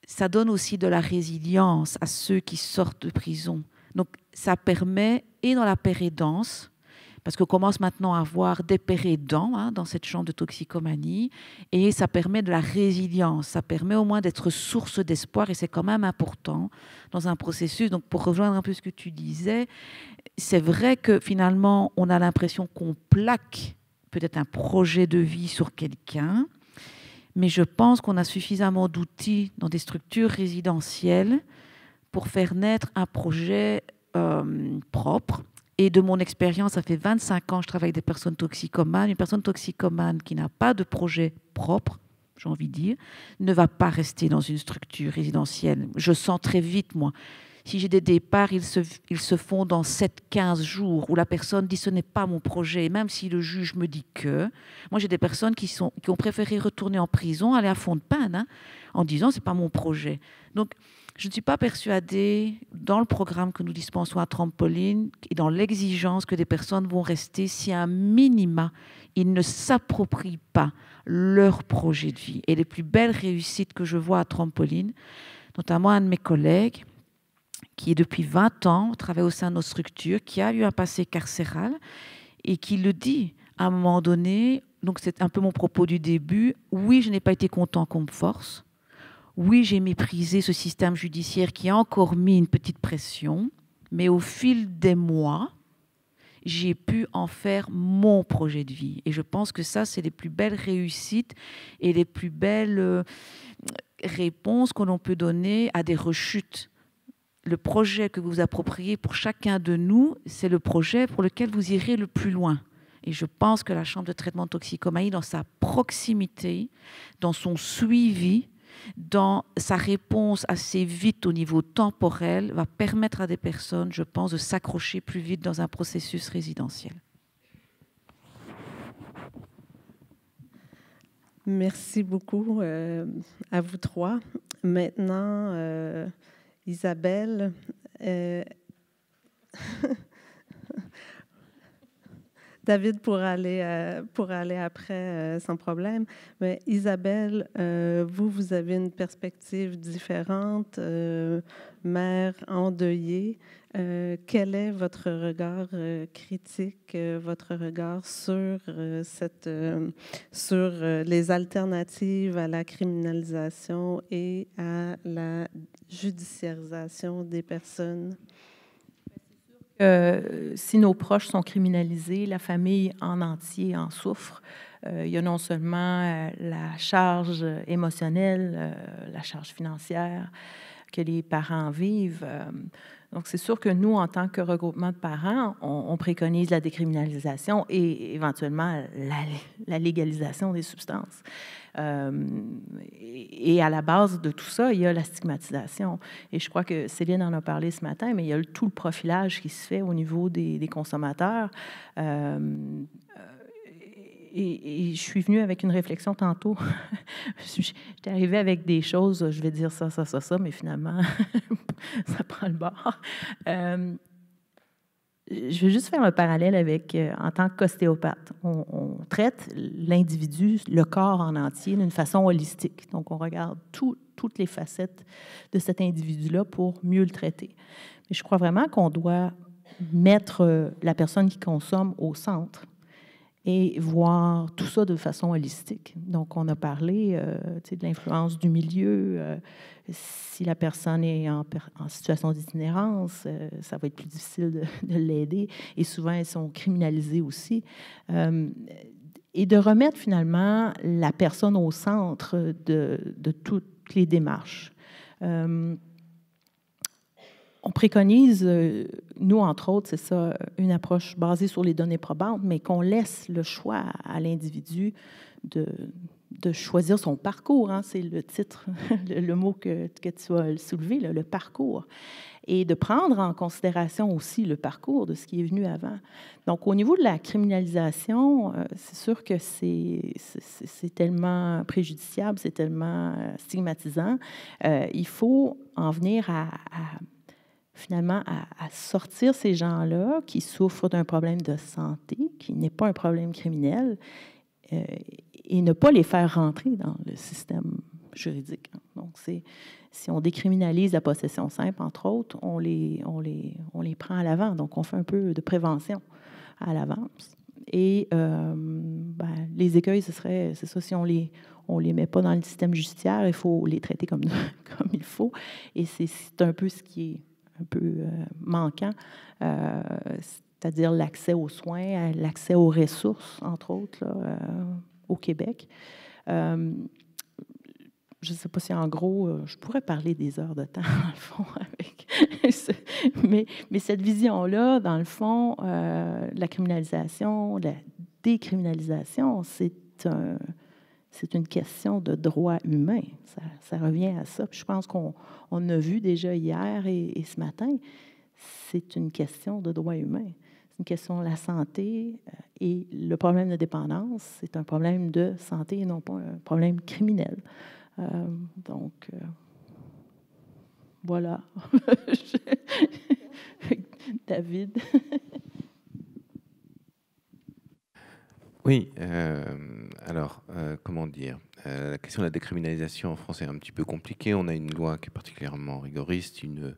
ça donne aussi de la résilience à ceux qui sortent de prison. Donc ça permet, et dans la pérédance, parce qu'on commence maintenant à voir des pérédents hein, dans cette chambre de toxicomanie, et ça permet de la résilience, ça permet au moins d'être source d'espoir, et c'est quand même important dans un processus. Donc pour rejoindre un peu ce que tu disais, c'est vrai que finalement, on a l'impression qu'on plaque peut-être un projet de vie sur quelqu'un, mais je pense qu'on a suffisamment d'outils dans des structures résidentielles pour faire naître un projet euh, propre, et de mon expérience, ça fait 25 ans que je travaille avec des personnes toxicomanes. Une personne toxicomane qui n'a pas de projet propre, j'ai envie de dire, ne va pas rester dans une structure résidentielle. Je sens très vite, moi. Si j'ai des départs, ils se, ils se font dans 7-15 jours où la personne dit ce n'est pas mon projet. Et même si le juge me dit que, moi j'ai des personnes qui, sont, qui ont préféré retourner en prison, aller à fond de peine, hein, en disant c'est pas mon projet. Donc je ne suis pas persuadée, dans le programme que nous dispensons à Trampoline, et dans l'exigence que des personnes vont rester si à un minima, ils ne s'approprient pas leur projet de vie. Et les plus belles réussites que je vois à Trampoline, notamment un de mes collègues, qui depuis 20 ans, travaille au sein de nos structures, qui a eu un passé carcéral, et qui le dit à un moment donné, donc c'est un peu mon propos du début, oui, je n'ai pas été content qu'on me force, oui, j'ai méprisé ce système judiciaire qui a encore mis une petite pression, mais au fil des mois, j'ai pu en faire mon projet de vie. Et je pense que ça, c'est les plus belles réussites et les plus belles euh, réponses que l'on peut donner à des rechutes. Le projet que vous appropriez pour chacun de nous, c'est le projet pour lequel vous irez le plus loin. Et je pense que la chambre de traitement de toxicomanie, dans sa proximité, dans son suivi, dans sa réponse assez vite au niveau temporel, va permettre à des personnes, je pense, de s'accrocher plus vite dans un processus résidentiel. Merci beaucoup euh, à vous trois. Maintenant, euh, Isabelle, euh, David pour aller, euh, pour aller après euh, sans problème. Mais Isabelle, euh, vous, vous avez une perspective différente, mère endeuillée. quel est votre regard critique, votre regard sur, cette, sur les alternatives à la criminalisation et à la judiciarisation des personnes? Euh, si nos proches sont criminalisés, la famille en entier en souffre. Euh, il y a non seulement euh, la charge émotionnelle, la charge financière que les parents vivent. donc, c'est sûr que nous, en tant que regroupement de parents, on, préconise la décriminalisation et éventuellement la légalisation des substances. Euh, et, à la base de tout ça, il y a la stigmatisation. Et je crois que Céline en a parlé ce matin, mais il y a tout le profilage qui se fait au niveau des, consommateurs. Euh, euh, et, je suis venue avec une réflexion tantôt. J'étais arrivée avec des choses, je vais dire ça, ça, ça, ça, mais finalement, ça prend le bord. Euh, je veux juste faire un parallèle avec, euh, en tant qu'ostéopathe, on, on, traite l'individu, le corps en entier, d'une façon holistique. Donc, on regarde toutes les facettes de cet individu-là pour mieux le traiter. Mais je crois vraiment qu'on doit mettre euh, la personne qui consomme au centre et voir tout ça de façon holistique. Donc, on a parlé euh, de l'influence du milieu. Euh, si la personne est en, en situation d'itinérance, euh, ça va être plus difficile de, l'aider. Et souvent, elles sont criminalisées aussi et de remettre finalement la personne au centre de, toutes les démarches on préconise, euh, nous entre autres, c'est ça, une approche basée sur les données probantes, mais qu'on laisse le choix à, l'individu de, de, choisir son parcours. Hein. c'est le titre, le, mot que, que tu as soulevé, le parcours. Et de prendre en considération aussi le parcours de ce qui est venu avant. Donc, au niveau de la criminalisation, euh, c'est sûr que c'est tellement préjudiciable, c'est tellement euh, stigmatisant. il faut en venir à finalement à, sortir ces gens-là qui souffrent d'un problème de santé, qui n'est pas un problème criminel, euh, et ne pas les faire rentrer dans le système juridique. Donc, c'est, si on décriminalise la possession simple, entre autres, on les, on les, on les prend à l'avant. Donc, on fait un peu de prévention à l'avance. Et euh, ben, les écueils, ce serait, c'est ça, si on les, on les met pas dans le système judiciaire, il faut les traiter comme, comme il faut. Et c'est un peu ce qui est un peu euh, manquant, euh, c'est-à-dire l'accès aux soins, euh, l'accès aux ressources, entre autres, au Québec je ne sais pas si en gros, je pourrais parler des heures de temps, dans le fond, mais, mais, cette vision-là, dans le fond, la criminalisation, la décriminalisation, c'est un, c'est une question de droit humain. Ça, revient à ça. je pense qu'on a vu déjà hier et, ce matin, c'est une question de droit humain. C'est une question de la santé euh, et le problème de dépendance, c'est un problème de santé et non pas un problème criminel. Euh, donc, euh, voilà. David. Oui, euh, alors, euh, comment dire euh, la question de la décriminalisation en France est un petit peu compliquée. On a une loi qui est particulièrement rigoriste, une,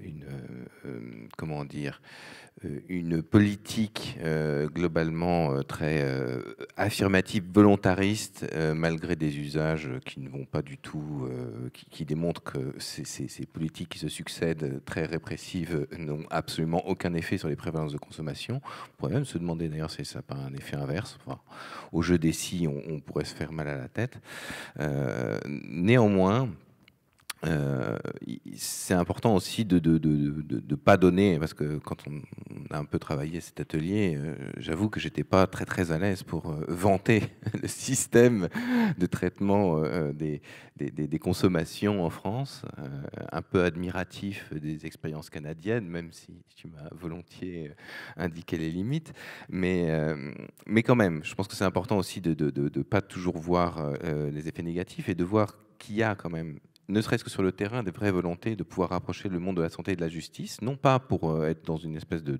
euh, euh, comment dire, une politique globalement très affirmative, volontariste, malgré des usages qui ne vont pas du tout, qui, démontrent que ces, politiques qui se succèdent très répressives n'ont absolument aucun effet sur les prévalences de consommation. On pourrait même se demander d'ailleurs si ça n'a pas un effet inverse. au jeu des si, on pourrait se faire mal à la tête. Euh, néanmoins, euh, c'est important aussi de ne de, pas donner, parce que quand on a un peu travaillé cet atelier, euh, j'avoue que j'étais pas très très à l'aise pour euh, vanter le système de traitement des, des, des, consommations en France, un peu admiratif des expériences canadiennes, même si tu m'as volontiers indiqué les limites. Mais, mais quand même, je pense que c'est important aussi de ne pas toujours voir les effets négatifs et de voir qu'il y a quand même ne serait-ce que sur le terrain, des vraies volontés de pouvoir rapprocher le monde de la santé et de la justice, non pas pour euh, être dans une espèce de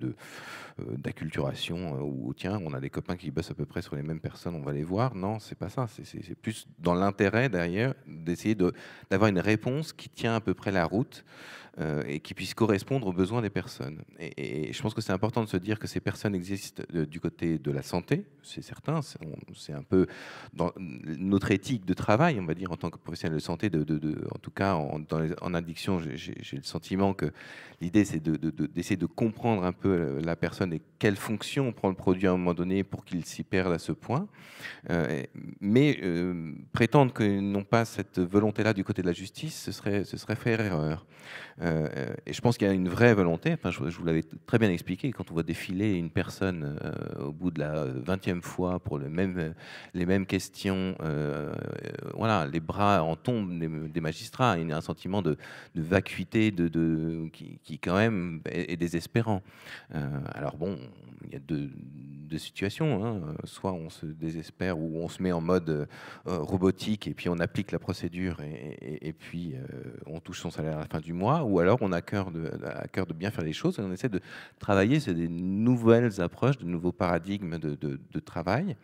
euh, d'acculturation euh, où tiens, on a des copains qui bossent à peu près sur les mêmes personnes, on va les voir. Non, c'est pas ça. C'est plus dans l'intérêt derrière d'essayer d'avoir une réponse qui tient à peu près la route et qui puisse correspondre aux besoins des personnes. Et, je pense que c'est important de se dire que ces personnes existent du côté de la santé, c'est certain. C'est un peu dans notre éthique de travail, on va dire en tant que professionnel de santé, de, de en tout cas en, addiction, j'ai le sentiment que l'idée c'est d'essayer de, de, comprendre un peu euh, la personne et quelle fonction prend le produit à un moment donné pour qu'il s'y perde à ce point. Euh, mais euh, prétendre qu'ils n'ont pas cette volonté-là du côté de la justice, ce serait, ce serait faire erreur. et je pense qu'il y a une vraie volonté, je, vous l'avais très bien expliqué, quand on voit défiler une personne au bout de la 20e fois pour le même, les mêmes questions, voilà, les bras en tombent des, des magistrats il a un sentiment de, vacuité de, qui, quand même est, désespérant. Euh, alors bon, il y a deux, situations. Hein. Soit on se désespère ou on se met en mode euh, robotique et puis on applique la procédure et, puis euh, on touche son salaire à la fin du mois, ou alors on a cœur de, à cœur de bien faire les choses et on essaie de travailler sur des nouvelles approches, de nouveaux paradigmes de travail.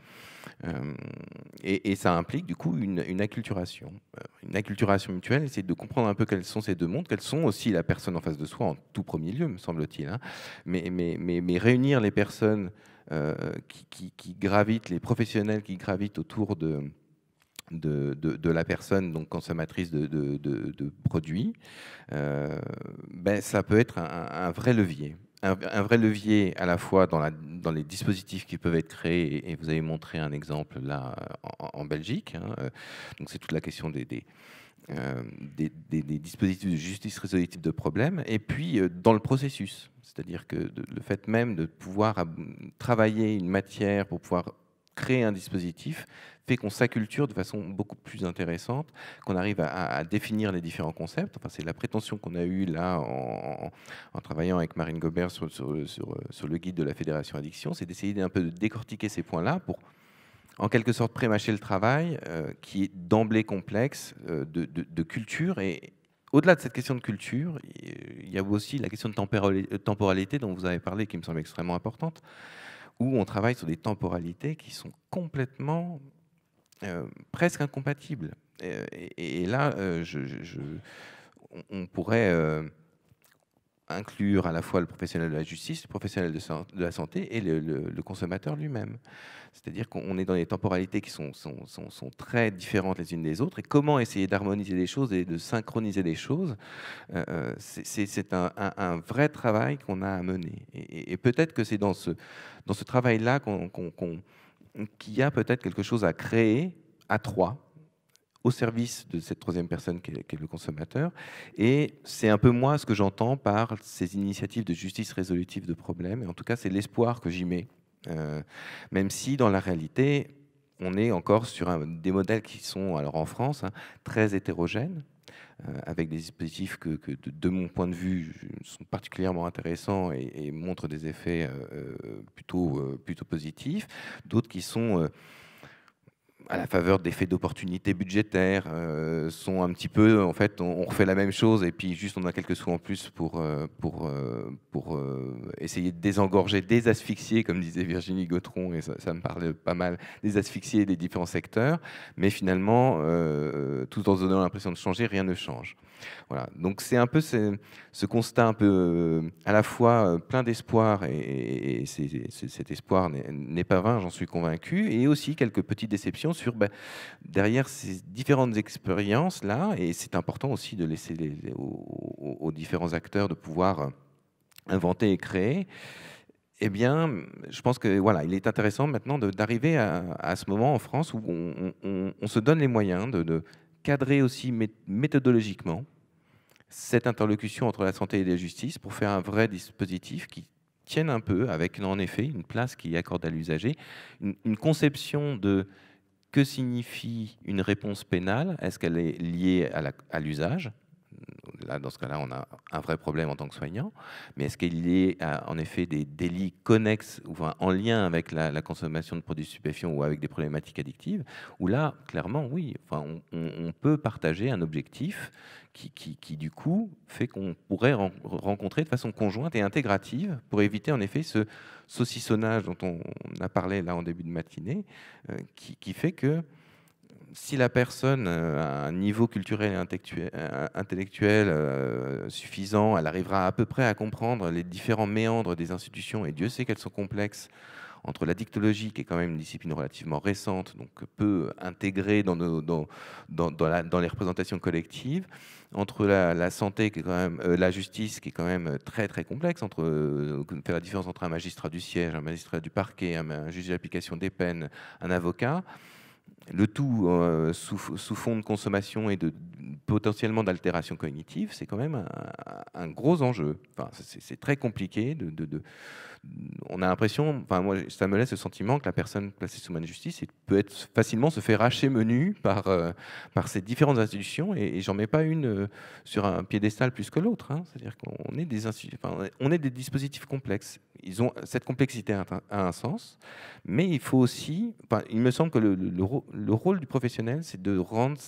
Euh, et, ça implique du coup une, acculturation. Euh, une acculturation mutuelle, essayer de comprendre un peu quels sont ces deux mondes, quels sont aussi la personne en face de soi en tout premier lieu, me semble-t-il. Hein. Mais, réunir les personnes euh, qui, gravitent, les professionnels qui gravitent autour de, la personne donc consommatrice de, produits, ben, ça peut être un vrai levier un, vrai levier à la fois dans, la, dans, les dispositifs qui peuvent être créés, et, vous avez montré un exemple là en, Belgique. Hein, euh, donc c'est toute la question euh, des, des dispositifs de justice résolutive de problèmes, et puis euh, dans le processus. C'est-à-dire que le fait même de pouvoir travailler une matière pour pouvoir créer un dispositif fait qu'on s'acculture de façon beaucoup plus intéressante, qu'on arrive à, définir les différents concepts. Enfin, c'est la prétention qu'on a eue là en, travaillant avec Marine Gobert sur, le guide de la Fédération Addiction, c'est d'essayer un peu de décortiquer ces points-là pour en quelque sorte prémâcher le travail euh, qui est d'emblée complexe euh, de, de culture et, au-delà de cette question de culture, il y a aussi la question de temporalité dont vous avez parlé, qui me semble extrêmement importante où on travaille sur des temporalités qui sont complètement euh, presque incompatibles. Et, là, euh, je, on pourrait euh, inclure à la fois le professionnel de la justice, le professionnel de, la santé et le, consommateur lui-même. C'est-à-dire qu'on est dans des temporalités qui sont, sont, sont, très différentes les unes des autres. Et comment essayer d'harmoniser les choses et de synchroniser les choses, euh, euh, c'est un, vrai travail qu'on a à mener. Et, peut-être que c'est dans ce, dans ce travail-là qu'il qu y a peut-être quelque chose à créer à trois au service de cette troisième personne qui est, le consommateur. Et c'est un peu moi ce que j'entends par ces initiatives de justice résolutive de problèmes. Et en tout cas, c'est l'espoir que j'y mets. Euh, même si dans la réalité, on est encore sur des modèles qui sont, alors en France, hein, très hétérogènes, euh, avec des dispositifs que, de, mon point de vue, sont particulièrement intéressants et, montrent des effets euh, plutôt, plutôt positifs, d'autres qui sont à la faveur des faits d'opportunité budgétaires, euh, sont un petit peu, en fait, on, refait la même chose et puis juste on a quelques sous en plus pour, euh, euh, essayer de désengorger, désasphyxier, comme disait Virginie Gautron, et ça, ça me parle pas mal, désasphyxier des différents secteurs, mais finalement, tout en se donnant l'impression de changer, rien ne change. Voilà. Donc c'est un peu ce, constat un peu euh, à la fois euh, plein d'espoir et, cet espoir n'est pas vain, j'en suis convaincu, et aussi quelques petites déceptions sur bah, derrière ces différentes expériences là, et c'est important aussi de laisser les, aux, différents acteurs de pouvoir euh, inventer et créer. Eh bien, je pense que voilà, il est intéressant maintenant d'arriver à, ce moment en France où on, se donne les moyens de cadrer aussi méthodologiquement cette interlocution entre la santé et la justice pour faire un vrai dispositif qui tienne un peu, avec en effet une place qui accorde à l'usager, une, une, conception de que signifie une réponse pénale Est-ce qu'elle est liée à l'usage là, dans ce cas-là, on a un vrai problème en tant que soignant. Mais est-ce qu'il y a en effet des délits connexes, ou en lien avec la, consommation de produits stupéfiants ou avec des problématiques addictives Ou là, clairement, oui, enfin, on, peut partager un objectif qui, qui, qui du coup, fait qu'on pourrait rencontrer de façon conjointe et intégrative pour éviter, en effet, ce saucissonnage dont on, a parlé là en début de matinée, euh, qui, fait que si la personne euh, a un niveau culturel et intellectuel euh, euh, suffisant, elle arrivera à peu près à comprendre les différents méandres des institutions, et Dieu sait qu'elles sont complexes, entre la dictologie, qui est quand même une discipline relativement récente, donc peu intégrée dans, dans, les représentations collectives, entre la, santé, qui est la justice, qui est quand même très très complexe, entre faire la différence entre un magistrat du siège, un magistrat du parquet, un juge d'application des peines, un avocat le tout euh, sous, fond de consommation et de potentiellement d'altération cognitive, c'est quand même un, gros enjeu. Enfin, c'est très compliqué de, on a l'impression, enfin moi ça me laisse le sentiment que la personne placée sous main de justice peut facilement se faire racher menu euh, par, ces différentes institutions et, j'en mets pas une euh, sur un piédestal plus que l'autre. Hein. C'est-à-dire qu'on est des on est des dispositifs complexes. Ils ont cette complexité à un, sens, mais il faut aussi, il me semble que le, rôle du professionnel c'est de rendre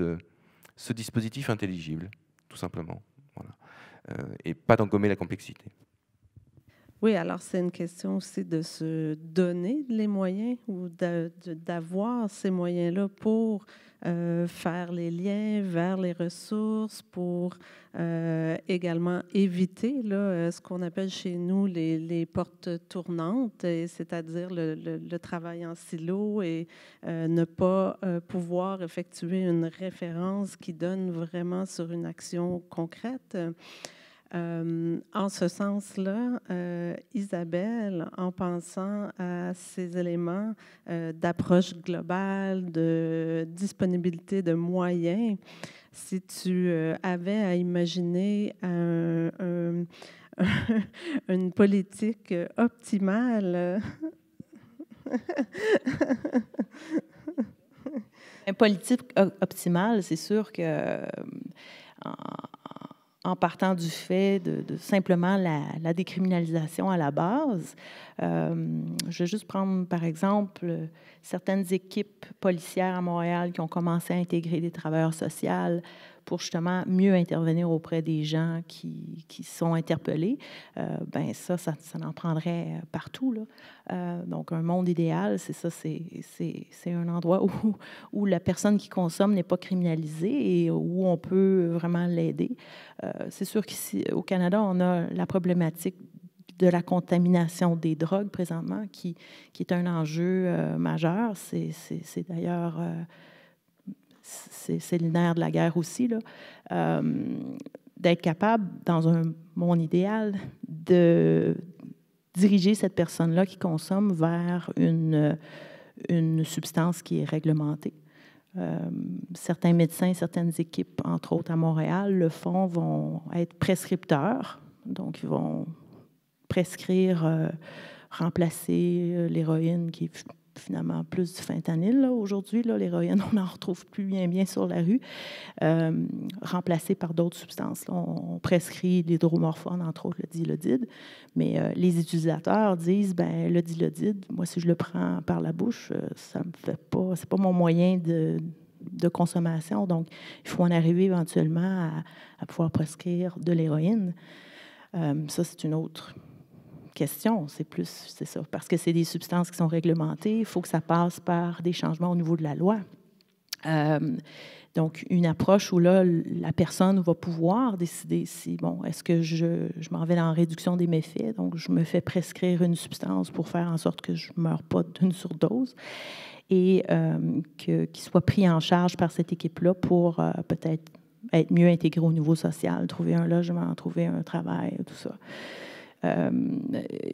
euh, ce dispositif intelligible, tout simplement, et pas d'engommer la complexité. Oui, alors c'est une question aussi de se donner les moyens ou d'avoir ces moyens-là pour euh, faire les liens vers les ressources, pour euh, également éviter là, euh, ce qu'on appelle chez nous les, portes tournantes, c'est-à-dire le, travail en silo et ne pas pouvoir effectuer une référence qui donne vraiment sur une action concrète. Euh, en ce sens-là, euh, Isabelle, en pensant à ces éléments euh, d'approche globale, de disponibilité de moyens, si tu avais à imaginer une politique optimale, une politique optimale, c'est sûr que en partant du fait de, simplement la, décriminalisation à la base. Euh, je vais juste prendre, par exemple, certaines équipes policières à Montréal qui ont commencé à intégrer des travailleurs sociaux pour justement mieux intervenir auprès des gens qui, qui sont interpellés, euh, ben ça, ça, n'en en prendrait euh, partout. Là. Euh, donc, un monde idéal, c'est ça, c'est un endroit où, où la personne qui consomme n'est pas criminalisée et où on peut vraiment l'aider. c'est sûr qu'au au Canada, on a la problématique de la contamination des drogues présentement, qui, qui est un enjeu majeur. C'est d'ailleurs c'est le de la guerre aussi, là. Euh, d'être capable, dans un monde idéal, de diriger cette personne-là qui consomme vers une, substance qui est réglementée. Euh, certains médecins, certaines équipes, entre autres à Montréal, le font, vont être prescripteurs. Donc, ils vont prescrire, euh, remplacer l'héroïne qui est finalement plus du fentanyl. Aujourd'hui, l'héroïne, on n'en retrouve plus bien bien sur la rue, euh, remplacée par d'autres substances. on, prescrit l'hydromorphone, entre autres le dilodide, mais euh, les utilisateurs disent, ben le dilodide, moi, si je le prends par la bouche, euh, ça me fait pas, c'est pas mon moyen de, consommation. Donc, il faut en arriver éventuellement à, pouvoir prescrire de l'héroïne. Euh, ça, c'est une autre question, c'est plus, c'est ça, parce que c'est des substances qui sont réglementées, il faut que ça passe par des changements au niveau de la loi. Euh, donc, une approche où là, la personne va pouvoir décider si, bon, est-ce que je, je m'en vais dans réduction des méfaits, donc je me fais prescrire une substance pour faire en sorte que je ne meure pas d'une surdose et euh, qu'il soit pris en charge par cette équipe-là pour euh, peut-être être mieux intégré au niveau social, trouver un logement, trouver un travail, tout ça. Euh,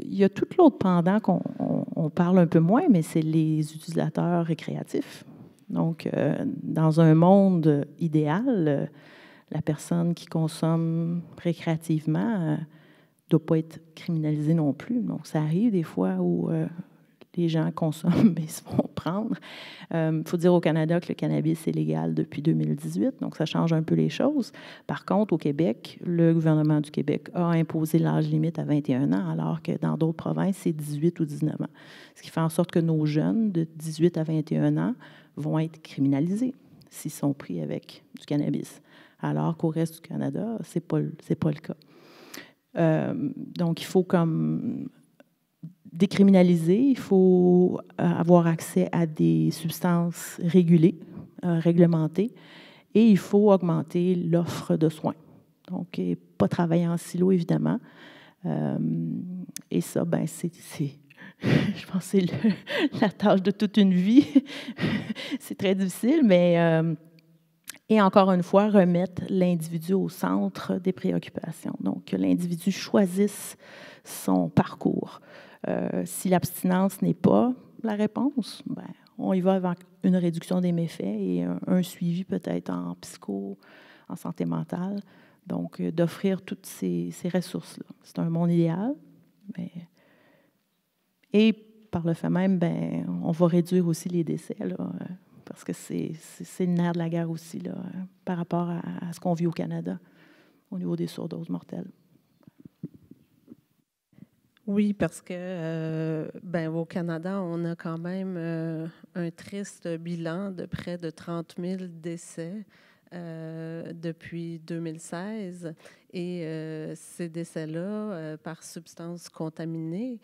il y a tout l'autre pendant qu'on parle un peu moins, mais c'est les utilisateurs récréatifs. Donc, euh, dans un monde idéal, euh, la personne qui consomme récréativement ne doit pas être criminalisée non plus. Donc, ça arrive des fois où les gens consomment, mais ils se font prendre. Il euh, faut dire au Canada que le cannabis est légal depuis 2018, donc ça change un peu les choses. Par contre, au Québec, le gouvernement du Québec a imposé l'âge limite à 21 ans, alors que dans d'autres provinces, c'est 18 ou 19 ans. Ce qui fait en sorte que nos jeunes de 18 à 21 ans vont être criminalisés s'ils sont pris avec du cannabis, alors qu'au reste du Canada, ce n'est pas, pas le cas. Euh, donc, il faut comme décriminaliser, il faut euh, avoir accès à des substances régulées, euh, réglementées, et il faut augmenter l'offre de soins. Donc, pas travailler en silo, évidemment. Euh, et ça, ben, c'est, je pense c'est la tâche de toute une vie. c'est très difficile, mais... et encore une fois, remettre l'individu au centre des préoccupations. Donc, que l'individu choisisse son parcours. Euh, si l'abstinence n'est pas la réponse, ben, on y va avec une réduction des méfaits et un, suivi peut-être en psycho, en santé mentale. Donc, euh, d'offrir toutes ces, ressources-là. C'est un monde idéal. Mais... Et par le fait même, ben, on va réduire aussi les décès, euh, parce que c'est le nerf de la guerre aussi, là, par rapport à, à ce qu'on vit au Canada au niveau des surdoses mortelles. Oui, parce que euh, ben, au Canada, on a quand même euh, un triste bilan de près de 30 000 décès euh, depuis 2016. Et ces décès-là, par substances contaminées,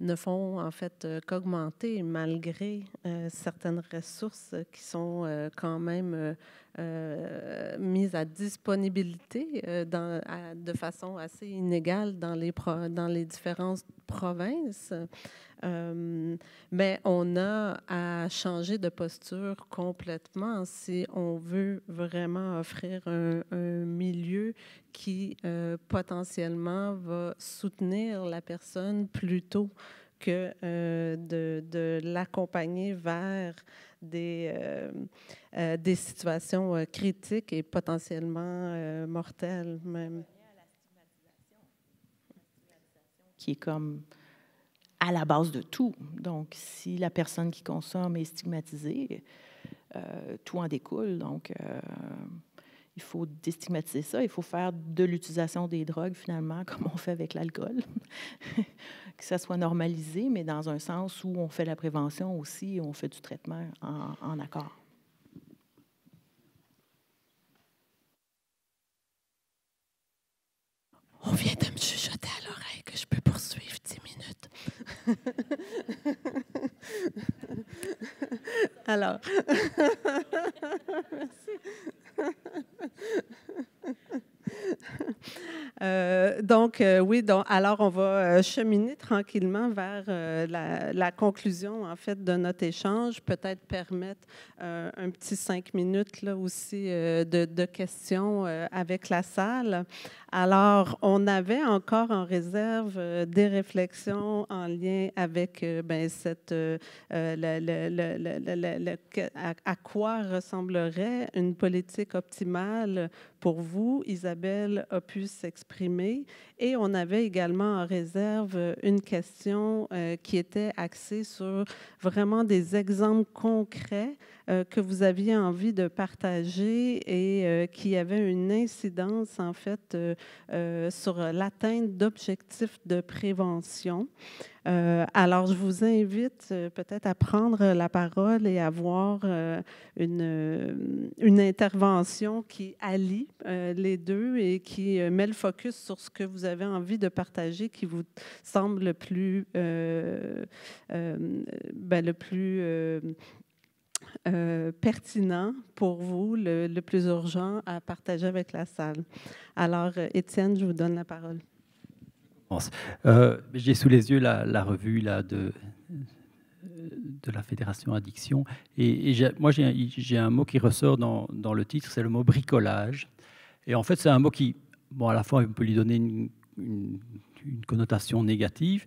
ne font en fait euh, qu'augmenter malgré euh, certaines ressources qui sont euh, quand même mises à disponibilité de façon assez inégale dans les, dans les différentes provinces. Euh, mais on a à changer de posture complètement si on veut vraiment offrir un, milieu qui euh, potentiellement va soutenir la personne plutôt que euh, de, l'accompagner vers des, des situations critiques et potentiellement mortelles même. Qui est comme la base de tout. Donc, si la personne qui consomme est stigmatisée, euh, tout en découle. Donc, euh, il faut déstigmatiser ça. Il faut faire de l'utilisation des drogues, finalement, comme on fait avec l'alcool. que ça soit normalisé, mais dans un sens où on fait la prévention aussi, on fait du traitement en, accord. On vient de me Alors. Euh, donc, euh, oui, donc, alors on va euh, cheminer tranquillement vers la, conclusion, en fait, de notre échange. Peut-être permettre un petit cinq minutes, là, aussi, de, questions avec la salle. Alors, on avait encore en réserve des réflexions en lien avec, ben, cette, à quoi ressemblerait une politique optimale pour vous, Isabelle a pu s'exprimer. Et on avait également en réserve une question euh, qui était axée sur vraiment des exemples concrets euh, que vous aviez envie de partager et euh, qui avait une incidence, en fait, euh, sur l'atteinte d'objectifs de prévention. alors, je vous invite peut-être à prendre la parole et à avoir une, une, intervention qui allie les deux et qui met le focus sur ce que vous avez envie de partager, qui vous semble le plus, ben, le plus euh, pertinent pour vous, le, plus urgent à partager avec la salle. Alors, euh, Étienne, je vous donne la parole. Euh, j'ai sous les yeux la, revue là, de, de la Fédération Addiction. Et, moi, j'ai un mot qui ressort dans, dans le titre, c'est le mot bricolage. Et en fait, c'est un mot qui, bon, à la fois, il peut lui donner une, une connotation négative,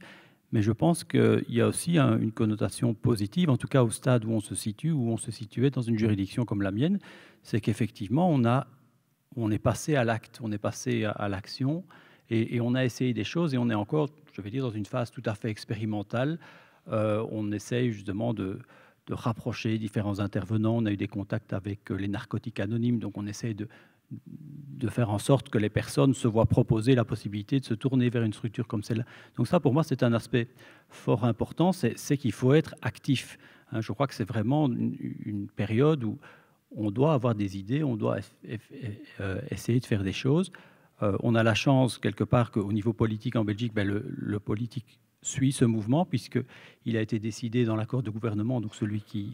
mais je pense qu'il y a aussi une connotation positive, en tout cas au stade où on se situe, où on se situait dans une juridiction comme la mienne, c'est qu'effectivement, on, a, on est passé à l'acte, on est passé à, l'action, et, on a essayé des choses, et on est encore, je vais dire, dans une phase tout à fait expérimentale. Euh, on essaye justement de, de rapprocher différents intervenants. On a eu des contacts avec euh, les narcotiques anonymes, donc on essaye de, de faire en sorte que les personnes se voient proposer la possibilité de se tourner vers une structure comme celle-là. Donc ça, pour moi, c'est un aspect fort important, c'est qu'il faut être actif. Hein, je crois que c'est vraiment une, période où on doit avoir des idées, on doit euh, essayer de faire des choses. Euh, on a la chance, quelque part, qu'au niveau politique en Belgique, ben, le, le, politique suit ce mouvement, puisqu'il a été décidé dans l'accord de gouvernement, donc celui qui,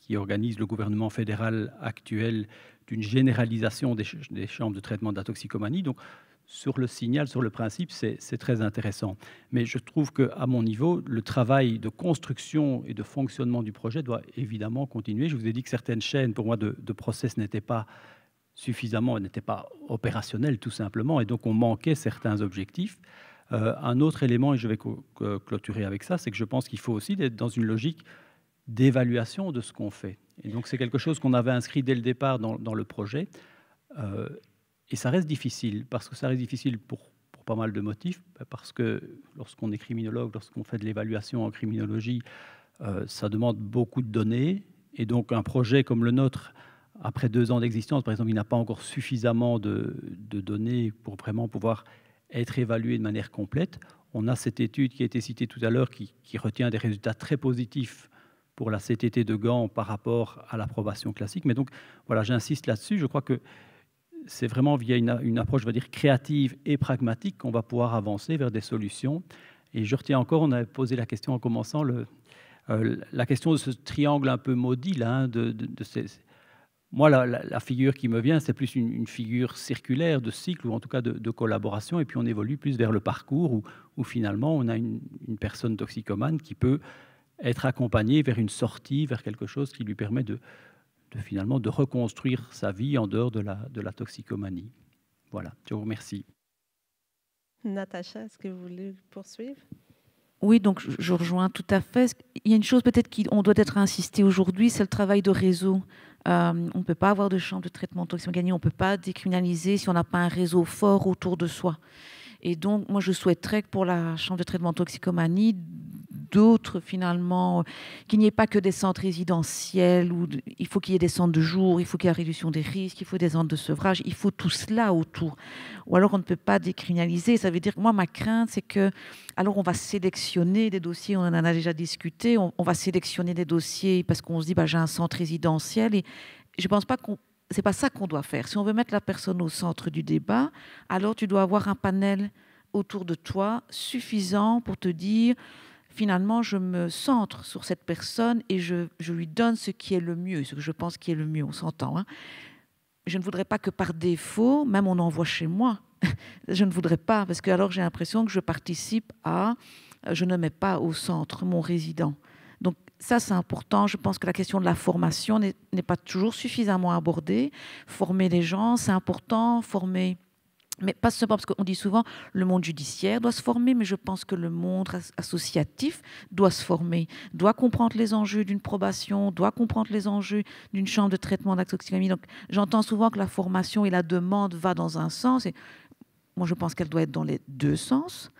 qui organise le gouvernement fédéral actuel d'une généralisation des, chambres de traitement de la toxicomanie. Donc, sur le signal, sur le principe, c'est très intéressant. Mais je trouve qu'à mon niveau, le travail de construction et de fonctionnement du projet doit évidemment continuer. Je vous ai dit que certaines chaînes, pour moi, de, process n'étaient pas suffisamment, n'étaient pas opérationnelles, tout simplement, et donc on manquait certains objectifs. Euh, un autre élément, et je vais clôturer avec ça, c'est que je pense qu'il faut aussi être dans une logique d'évaluation de ce qu'on fait. Et donc c'est quelque chose qu'on avait inscrit dès le départ dans, le projet. Euh, et ça reste difficile, parce que ça reste difficile pour, pour pas mal de motifs, bah, parce que lorsqu'on est criminologue, lorsqu'on fait de l'évaluation en criminologie, euh, ça demande beaucoup de données. Et donc un projet comme le nôtre, après deux ans d'existence, par exemple, il n'a pas encore suffisamment de, de données pour vraiment pouvoir être évalué de manière complète. On a cette étude qui a été citée tout à l'heure, qui, qui, retient des résultats très positifs pour la CTT de Gand par rapport à l'approbation classique. Mais donc, voilà, j'insiste là-dessus. Je crois que c'est vraiment via une, approche, je va dire, créative et pragmatique qu'on va pouvoir avancer vers des solutions. Et je retiens encore, on avait posé la question en commençant, le, euh, la question de ce triangle un peu maudit, là, hein, de, moi, la, figure qui me vient, c'est plus une, figure circulaire de cycle, ou en tout cas de, collaboration, et puis on évolue plus vers le parcours, où, finalement on a une personne toxicomane qui peut être accompagné vers une sortie, vers quelque chose qui lui permet de, finalement de reconstruire sa vie en dehors de la, de la toxicomanie. Voilà, je vous remercie. Natacha, est-ce que vous voulez poursuivre oui, donc je rejoins tout à fait. Il y a une chose peut-être qu'on doit être insisté aujourd'hui, c'est le travail de réseau. Euh, on ne peut pas avoir de chambre de traitement toxicomanie, on ne peut pas décriminaliser si on n'a pas un réseau fort autour de soi. Et donc, moi, je souhaiterais que pour la chambre de traitement toxicomanie, d'autres finalement, euh, qu'il n'y ait pas que des centres résidentiels, où il faut qu'il y ait des centres de jour, il faut qu'il y ait la réduction des risques, il faut des centres de sevrage, il faut tout cela autour. Ou alors on ne peut pas décriminaliser. Ça veut dire que moi, ma crainte, c'est que, alors on va sélectionner des dossiers, on en a déjà discuté, on, va sélectionner des dossiers parce qu'on se dit, bah, j'ai un centre résidentiel et je ne pense pas qu'on c'est pas ça qu'on doit faire. Si on veut mettre la personne au centre du débat, alors tu dois avoir un panel autour de toi suffisant pour te dire finalement, je me centre sur cette personne et je, lui donne ce qui est le mieux, ce que je pense qui est le mieux, on s'entend. Hein. Je ne voudrais pas que par défaut, même on envoie chez moi. je ne voudrais pas, parce que alors j'ai l'impression que je participe à, euh, je ne mets pas au centre mon résident. Donc ça, c'est important. Je pense que la question de la formation n'est pas toujours suffisamment abordée. Former les gens, c'est important. Former mais pas seulement parce qu'on dit souvent le monde judiciaire doit se former, mais je pense que le monde associatif doit se former, doit comprendre les enjeux d'une probation, doit comprendre les enjeux d'une chambre de traitement d'axoxygamie. Donc j'entends souvent que la formation et la demande va dans un sens, et moi je pense qu'elle doit être dans les deux sens.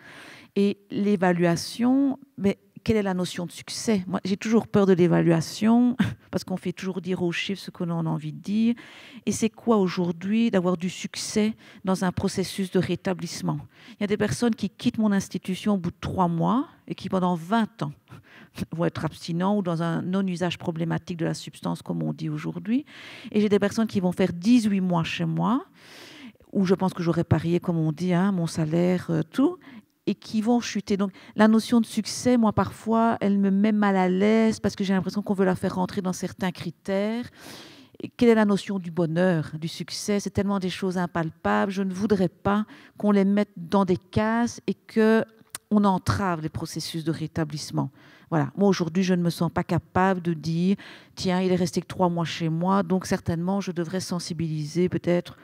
Et l'évaluation, mais quelle est la notion de succès Moi, j'ai toujours peur de l'évaluation parce qu'on fait toujours dire aux chiffres ce qu'on l'on a envie de dire. Et c'est quoi aujourd'hui d'avoir du succès dans un processus de rétablissement Il y a des personnes qui quittent mon institution au bout de trois mois et qui, pendant 20 ans, vont être abstinents ou dans un non-usage problématique de la substance, comme on dit aujourd'hui. Et j'ai des personnes qui vont faire 18 mois chez moi où je pense que j'aurais parié, comme on dit, hein, mon salaire, euh, tout et qui vont chuter. Donc la notion de succès, moi parfois, elle me met mal à l'aise parce que j'ai l'impression qu'on veut la faire rentrer dans certains critères. quelle est la notion du bonheur, du succès C'est tellement des choses impalpables. Je ne voudrais pas qu'on les mette dans des cases et que on entrave les processus de rétablissement. Voilà. Moi aujourd'hui, je ne me sens pas capable de dire tiens, il est resté que trois mois chez moi, donc certainement je devrais sensibiliser peut-être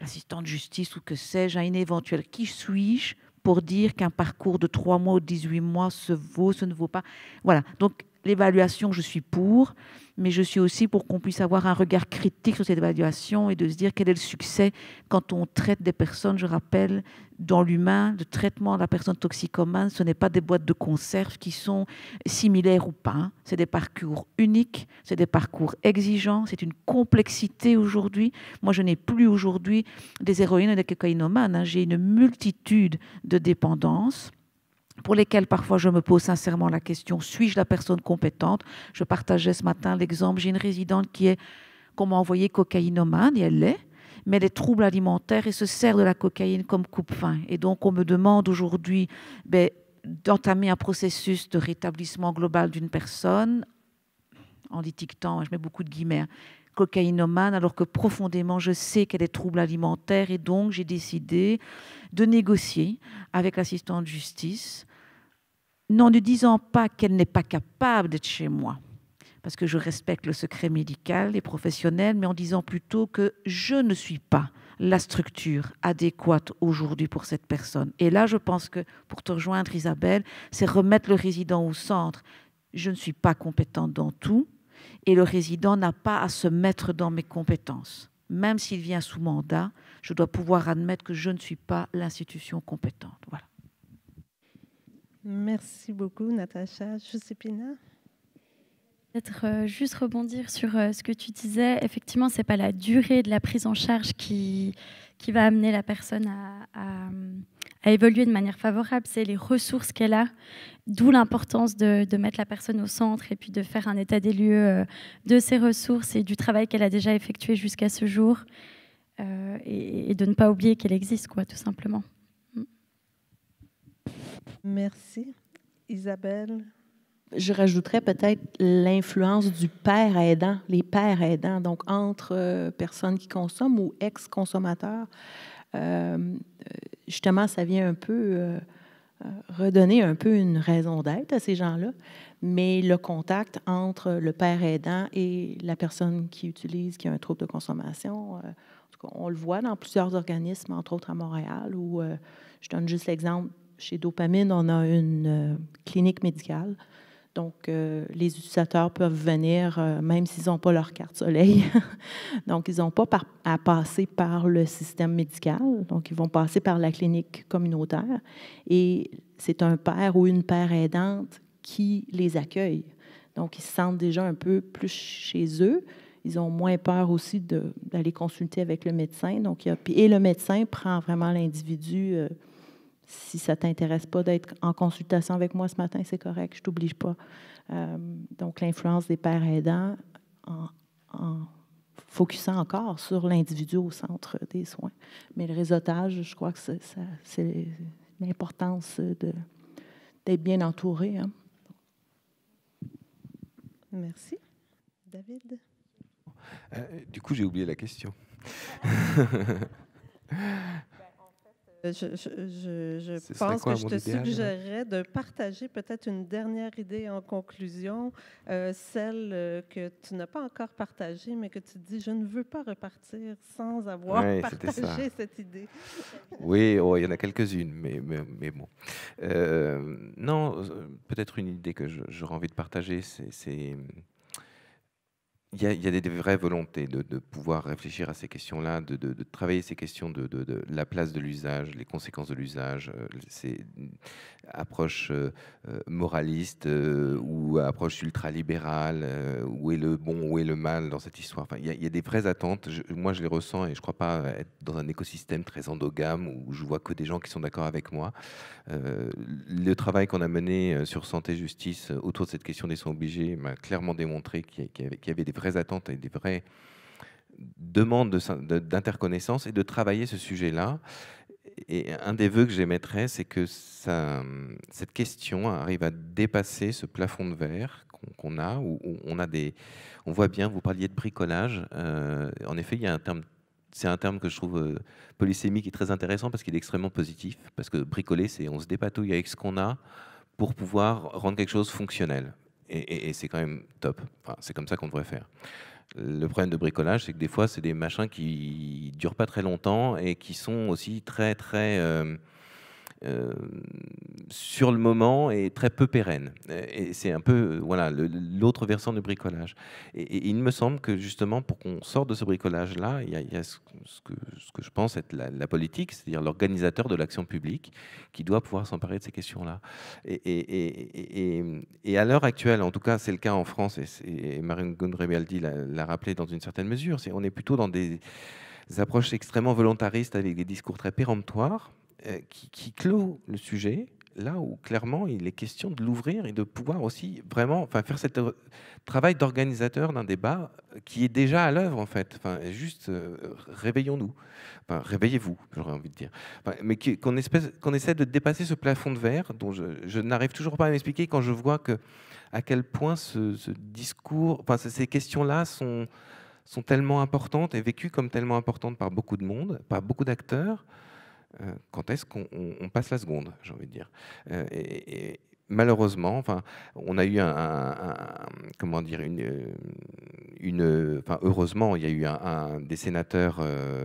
l'assistant de justice ou que sais-je à une éventuelle qui suis-je pour dire qu'un parcours de 3 mois ou 18 mois se vaut, se ne vaut pas. Voilà. Donc, l'évaluation, je suis pour, mais je suis aussi pour qu'on puisse avoir un regard critique sur cette évaluation et de se dire quel est le succès quand on traite des personnes, je rappelle, dans l'humain, le traitement de la personne toxicomane, ce n'est pas des boîtes de conserve qui sont similaires ou pas. Hein. C'est des parcours uniques, c'est des parcours exigeants, c'est une complexité aujourd'hui. Moi, je n'ai plus aujourd'hui des héroïnes et des cocaïnomanes. Hein. J'ai une multitude de dépendances pour lesquels parfois je me pose sincèrement la question, suis-je la personne compétente Je partageais ce matin l'exemple, j'ai une résidente qui est, qu'on m'a envoyée cocaïnomane, et elle l'est, mais des troubles alimentaires et se sert de la cocaïne comme coupe fin. Et donc on me demande aujourd'hui ben, d'entamer un processus de rétablissement global d'une personne, en l'étiquetant, hein, je mets beaucoup de guillemets, hein, cocaïnomane, alors que profondément, je sais qu'elle est troubles alimentaires Et donc, j'ai décidé de négocier avec l'assistant de justice, non, ne disant pas qu'elle n'est pas capable d'être chez moi, parce que je respecte le secret médical et professionnel, mais en disant plutôt que je ne suis pas la structure adéquate aujourd'hui pour cette personne. Et là, je pense que, pour te rejoindre, Isabelle, c'est remettre le résident au centre. Je ne suis pas compétente dans tout et le résident n'a pas à se mettre dans mes compétences. Même s'il vient sous mandat, je dois pouvoir admettre que je ne suis pas l'institution compétente. Voilà. Merci beaucoup, Natacha. Josephine Peut-être euh, juste rebondir sur euh, ce que tu disais. Effectivement, ce n'est pas la durée de la prise en charge qui, qui va amener la personne à évoluer de manière favorable, c'est les ressources qu'elle a. D'où l'importance de, mettre la personne au centre et puis de faire un état des lieux euh, de ses ressources et du travail qu'elle a déjà effectué jusqu'à ce jour euh, et, de ne pas oublier qu'elle existe, quoi, tout simplement. Mm. Merci. Isabelle je rajouterais peut-être l'influence du père aidant, les pères aidants, donc entre euh, personnes qui consomment ou ex-consommateurs. justement, ça vient un peu euh, redonner un peu une raison d'être à ces gens-là, mais le contact entre le père aidant et la personne qui utilise, qui a un trouble de consommation, euh, on le voit dans plusieurs organismes, entre autres à Montréal, où, euh, je donne juste l'exemple, chez Dopamine, on a une clinique médicale donc, euh, les utilisateurs peuvent venir, euh, même s'ils n'ont pas leur carte soleil. donc, ils n'ont pas à passer par le système médical. Donc, ils vont passer par la clinique communautaire. Et c'est un père ou une père aidante qui les accueille. Donc, ils se sentent déjà un peu plus chez eux. Ils ont moins peur aussi d'aller consulter avec le médecin. Donc, et le médecin prend vraiment l'individu. Euh, si ça t'intéresse pas d'être en consultation avec moi ce matin, c'est correct, je ne t'oblige pas. Euh, donc, l'influence des pères aidants en, focusant encore sur l'individu au centre des soins. Mais le réseautage, je crois que c'est l'importance d'être bien entouré. Hein. Merci. David? Euh, du coup, j'ai oublié la question. Euh, je, pense que je te suggérerais de partager peut-être une dernière idée en conclusion, euh, celle euh, que tu n'as pas encore partagée, mais que tu dis je ne veux pas repartir sans avoir partagé cette idée. oui, il y en a quelques-unes, mais, mais, bon. non, peut-être une idée que j'aurais envie de partager, c'est il y, a, des, vraies volontés de, pouvoir réfléchir à ces questions-là, de, travailler ces questions de, la place de l'usage, les conséquences de l'usage, euh, ces approches euh, euh, moralistes ou approches ultralibérales, où est le bon, où est le mal dans cette histoire. Enfin, il, y a, des vraies attentes. moi, je les ressens et je ne crois pas être dans un écosystème très endogame où je vois que des gens qui sont d'accord avec moi. le travail qu'on a mené sur santé-justice autour de cette question des soins obligés m'a clairement démontré qu'il y, avait, y avait des vraies attentes et des vraies demandes d'interconnaissance de, et de travailler ce sujet-là. Et un des vœux que j'émettrais, c'est que ça, cette question arrive à dépasser ce plafond de verre qu'on a, où, on a des, on voit bien. Vous parliez de bricolage. Euh, en effet, il y a un terme c'est un terme que je trouve euh, polysémique et très intéressant parce qu'il est extrêmement positif. Parce que bricoler, c'est on se dépatouille avec ce qu'on a pour pouvoir rendre quelque chose fonctionnel. Et, c'est quand même top. c'est comme ça qu'on devrait faire. Le problème de bricolage, c'est que des fois, c'est des machins qui durent pas très longtemps et qui sont aussi très, très euh, euh, sur le moment et très peu pérenne. Et c'est un peu euh, voilà l'autre versant du bricolage. Et, il me semble que justement, pour qu'on sorte de ce bricolage-là, il y a, ce, que, je pense être la, politique, c'est-à-dire l'organisateur de l'action publique, qui doit pouvoir s'emparer de ces questions-là. Et, à l'heure actuelle, en tout cas, c'est le cas en France, et, Marine Gondrebialdi l'a rappelé dans une certaine mesure, on est plutôt dans des approches extrêmement volontaristes avec des discours très péremptoires euh, qui, qui, clôt le sujet, là où clairement il est question de l'ouvrir et de pouvoir aussi vraiment faire ce euh, travail d'organisateur d'un débat euh, qui est déjà à l'œuvre en fait. Enfin, juste réveillons-nous, enfin, réveillez-vous, j'aurais envie de dire. Enfin, mais qu'on essaie de dépasser ce plafond de verre dont je, n'arrive toujours pas à m'expliquer quand je vois que à quel point ce, ce discours, enfin, ces questions-là sont, sont tellement importantes et vécues comme tellement importantes par beaucoup de monde, par beaucoup d'acteurs. Euh, quand est-ce qu'on passe la seconde, j'ai envie de dire. Euh, et, malheureusement, enfin, on a eu un, comment dire, une, euh, une, enfin, heureusement, il y a eu un, des sénateurs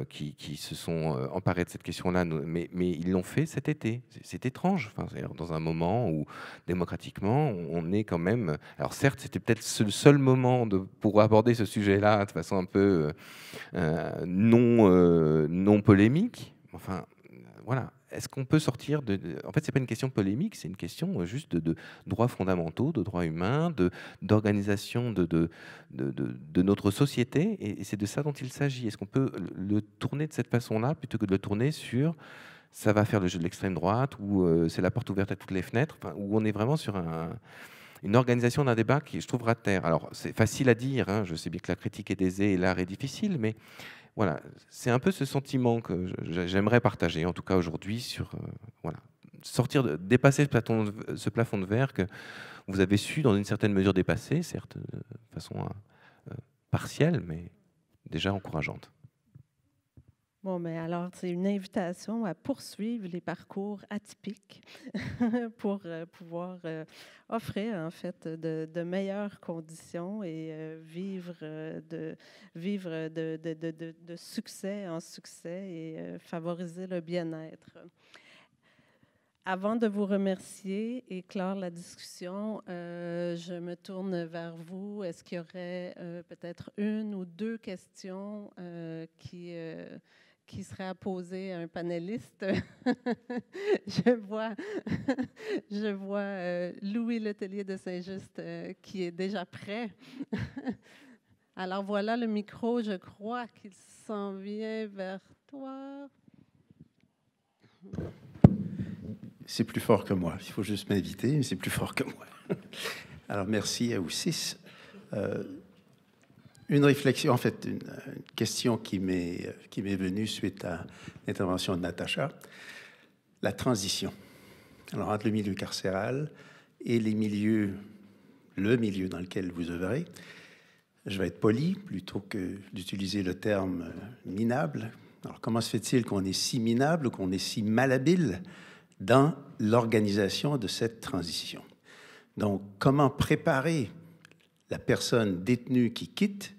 qui, qui, se sont emparés de cette question-là, mais, mais ils l'ont fait cet été. C'est étrange, enfin, dans un moment où démocratiquement, on est quand même. Alors certes, c'était peut-être le seul moment de, pour aborder ce sujet-là de façon un peu non, non polémique. Enfin, voilà. Est-ce qu'on peut sortir de. En fait, ce n'est pas une question polémique, c'est une question euh, juste de, droits fondamentaux, de droits humains, d'organisation de de, de, notre société. Et, c'est de ça dont il s'agit. Est-ce qu'on peut le tourner de cette façon-là plutôt que de le tourner sur ça va faire le jeu de l'extrême droite ou euh, c'est la porte ouverte à toutes les fenêtres Où on est vraiment sur une organisation d'un débat qui, je trouve, terre. Alors, c'est facile à dire, hein, je sais bien que la critique est aisée et l'art est difficile, mais voilà, c'est un peu ce sentiment que j'aimerais partager, en tout cas aujourd'hui, sur euh, sortir, de, dépasser ce plafond, de, verre que vous avez su, dans une certaine mesure, dépasser, certes, de façon euh, euh, partielle, mais déjà encourageante. Bon, mais ben, alors, c'est une invitation à poursuivre les parcours atypiques pour euh, pouvoir euh, offrir, en fait, de, meilleures conditions et euh, vivre, de, vivre de, succès en succès et favoriser le bien-être. Avant de vous remercier et clore la discussion, je me tourne vers vous. Est-ce qu'il y aurait peut-être une ou deux questions qui, qui serait à poser à un panéliste. je vois, je vois euh, Louis Letellier de Saint-Just euh, qui est déjà prêt. Alors voilà le micro, je crois qu'il s'en vient vers toi. C'est plus fort que moi. Il faut juste m'inviter, mais c'est plus fort que moi. Alors merci à vous six. Euh, une réflexion, en fait, une, question qui m'est venue suite à l'intervention de Natacha. La transition. Alors, entre le milieu carcéral et les milieux, le milieu dans lequel vous œuvrez, je vais être poli plutôt que d'utiliser le terme minable. Alors, comment se fait-il qu'on est si minable, qu'on est si malhabile dans l'organisation de cette transition? Donc, comment préparer la personne détenue qui quitte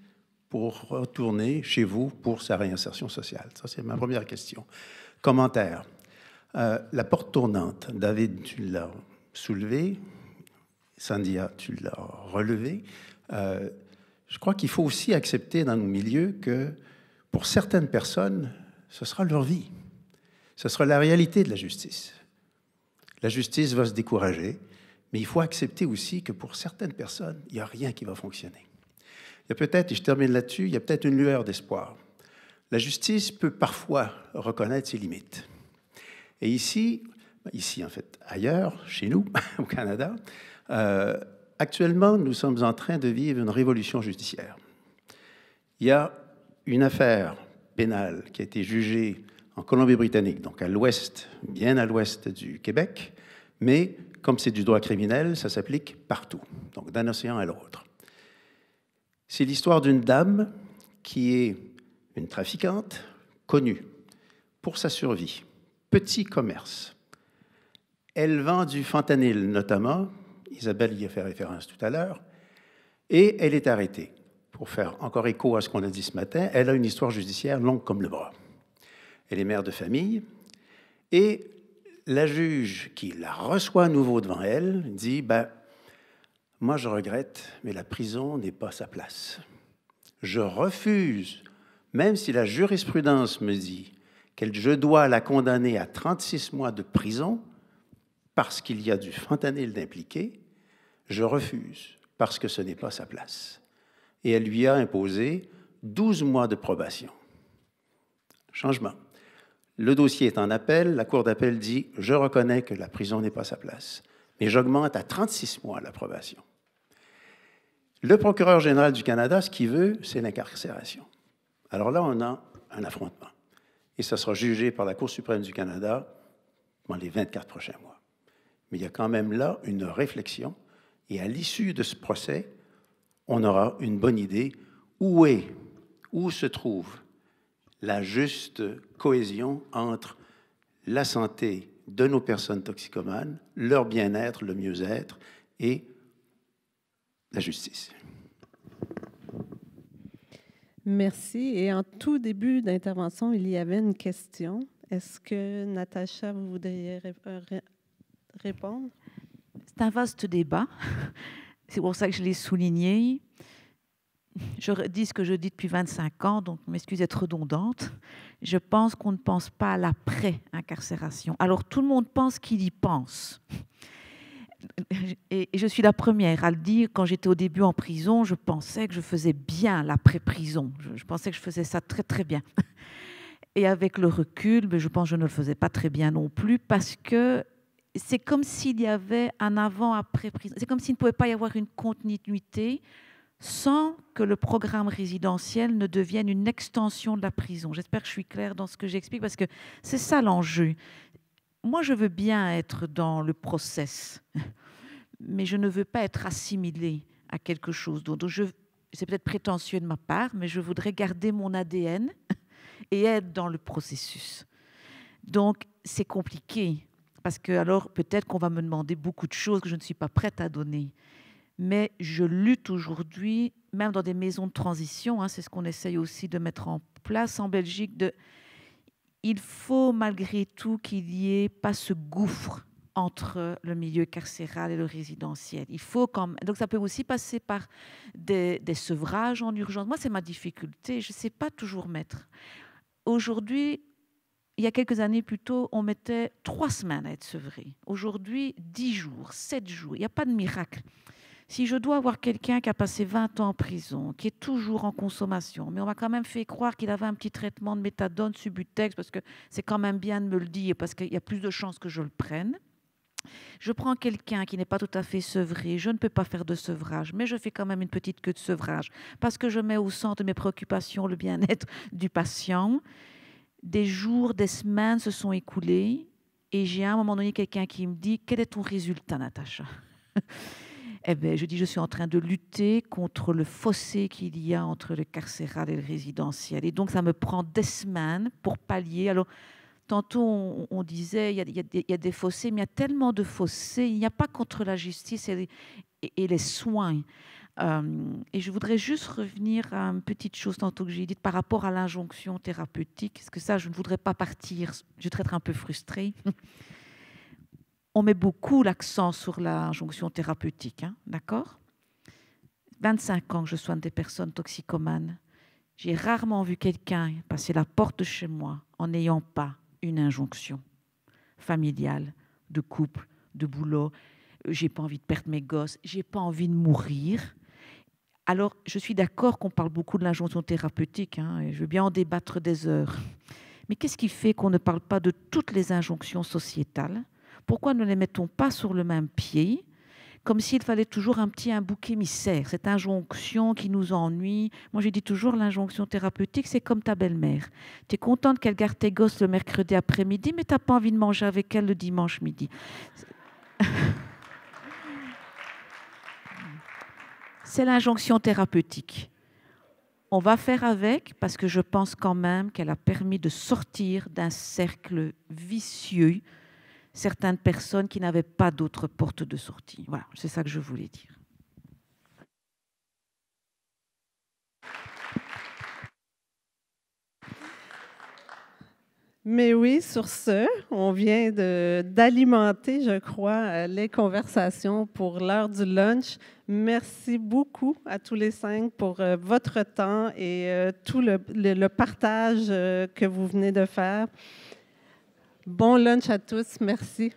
pour retourner chez vous pour sa réinsertion sociale Ça, c'est ma première question. Commentaire. Euh, la porte tournante, David, tu l'as soulevé, Sandia, tu l'as relevé. Euh, je crois qu'il faut aussi accepter dans nos milieux que pour certaines personnes, ce sera leur vie. Ce sera la réalité de la justice. La justice va se décourager, mais il faut accepter aussi que pour certaines personnes, il n'y a rien qui va fonctionner il y a peut-être, et je termine là-dessus, il y a peut-être une lueur d'espoir. La justice peut parfois reconnaître ses limites. Et ici, ici en fait, ailleurs, chez nous, au Canada, euh, actuellement, nous sommes en train de vivre une révolution judiciaire. Il y a une affaire pénale qui a été jugée en Colombie-Britannique, donc à l'ouest, bien à l'ouest du Québec, mais comme c'est du droit criminel, ça s'applique partout, donc d'un océan à l'autre. C'est l'histoire d'une dame qui est une trafiquante connue pour sa survie. Petit commerce. Elle vend du fentanyl notamment, Isabelle y a fait référence tout à l'heure, et elle est arrêtée. Pour faire encore écho à ce qu'on a dit ce matin, elle a une histoire judiciaire longue comme le bras. Elle est mère de famille, et la juge qui la reçoit à nouveau devant elle dit ben, moi, je regrette, mais la prison n'est pas sa place. Je refuse, même si la jurisprudence me dit que je dois la condamner à 36 mois de prison parce qu'il y a du fentanyl d'impliqué, je refuse parce que ce n'est pas sa place. Et elle lui a imposé 12 mois de probation. Changement. Le dossier est en appel. La Cour d'appel dit Je reconnais que la prison n'est pas sa place, mais j'augmente à 36 mois la probation. Le procureur général du Canada, ce qu'il veut, c'est l'incarcération. Alors là, on a un affrontement. Et ça sera jugé par la Cour suprême du Canada dans les 24 prochains mois. Mais il y a quand même là une réflexion. Et à l'issue de ce procès, on aura une bonne idée où est, où se trouve la juste cohésion entre la santé de nos personnes toxicomanes, leur bien-être, le mieux-être et la justice. Merci. Et en tout début d'intervention, il y avait une question. Est-ce que Natacha, vous voudriez euh, répondre? C'est un vaste débat. C'est pour ça que je l'ai souligné. Je dis ce que je dis depuis 25 ans, donc m'excuse d'être redondante. Je pense qu'on ne pense pas à l'après-incarcération. Alors tout le monde pense qu'il y pense. et, je suis la première à le dire, quand j'étais au début en prison, je pensais que je faisais bien l'après-prison. Je, pensais que je faisais ça très très bien. Et avec le recul, ben, je pense que je ne le faisais pas très bien non plus, parce que c'est comme s'il y avait un avant-après-prison. C'est comme s'il ne pouvait pas y avoir une continuité sans que le programme résidentiel ne devienne une extension de la prison. J'espère que je suis claire dans ce que j'explique, parce que c'est ça l'enjeu moi, je veux bien être dans le process, mais je ne veux pas être assimilée à quelque chose je c'est peut-être prétentieux de ma part, mais je voudrais garder mon ADN et être dans le processus. Donc, c'est compliqué, parce que alors peut-être qu'on va me demander beaucoup de choses que je ne suis pas prête à donner. Mais je lutte aujourd'hui, même dans des maisons de transition, hein, c'est ce qu'on essaye aussi de mettre en place en Belgique, de il faut malgré tout qu'il n'y ait pas ce gouffre entre le milieu carcéral et le résidentiel. Il faut quand Donc ça peut aussi passer par des, des sevrages en urgence. Moi, c'est ma difficulté. Je ne sais pas toujours mettre. Aujourd'hui, il y a quelques années plus tôt, on mettait trois semaines à être sevré. Aujourd'hui, dix jours, sept jours. Il n'y a pas de miracle. Si je dois avoir quelqu'un qui a passé 20 ans en prison, qui est toujours en consommation, mais on m'a quand même fait croire qu'il avait un petit traitement de méthadone, subutex, parce que c'est quand même bien de me le dire, parce qu'il y a plus de chances que je le prenne. Je prends quelqu'un qui n'est pas tout à fait sevré, je ne peux pas faire de sevrage, mais je fais quand même une petite queue de sevrage, parce que je mets au centre de mes préoccupations le bien-être du patient. Des jours, des semaines se sont écoulés, et j'ai à un moment donné quelqu'un qui me dit, quel est ton résultat, Natacha eh ben, je dis, je suis en train de lutter contre le fossé qu'il y a entre le carcéral et le résidentiel. Et donc, ça me prend des semaines pour pallier. Alors, tantôt, on, disait, il y, a, des, fossés, mais il y a tellement de fossés. Il n'y a pas contre la justice et, les soins. Euh, et je voudrais juste revenir à une petite chose tantôt que j'ai dit par rapport à l'injonction thérapeutique, parce que ça, je ne voudrais pas partir. Je être un peu frustrée. on met beaucoup l'accent sur l'injonction thérapeutique, hein, d'accord 25 ans que je soigne des personnes toxicomanes. J'ai rarement vu quelqu'un passer la porte de chez moi en n'ayant pas une injonction familiale, de couple, de boulot. J'ai pas envie de perdre mes gosses, j'ai pas envie de mourir. Alors, je suis d'accord qu'on parle beaucoup de l'injonction thérapeutique, hein, et je veux bien en débattre des heures. Mais qu'est-ce qui fait qu'on ne parle pas de toutes les injonctions sociétales pourquoi ne les mettons pas sur le même pied comme s'il fallait toujours un petit un bouc émissaire, cette injonction qui nous ennuie. Moi, je dis toujours l'injonction thérapeutique, c'est comme ta belle-mère. Tu es contente qu'elle garde tes gosses le mercredi après-midi, mais tu n'as pas envie de manger avec elle le dimanche midi. C'est l'injonction thérapeutique. On va faire avec parce que je pense quand même qu'elle a permis de sortir d'un cercle vicieux certaines personnes qui n'avaient pas d'autres portes de sortie. Voilà, c'est ça que je voulais dire. Mais oui, sur ce, on vient d'alimenter, je crois, euh, les conversations pour l'heure du lunch. Merci beaucoup à tous les cinq pour euh, votre temps et euh, tout le, partage que vous venez de faire. Bon lunch à tous. Merci.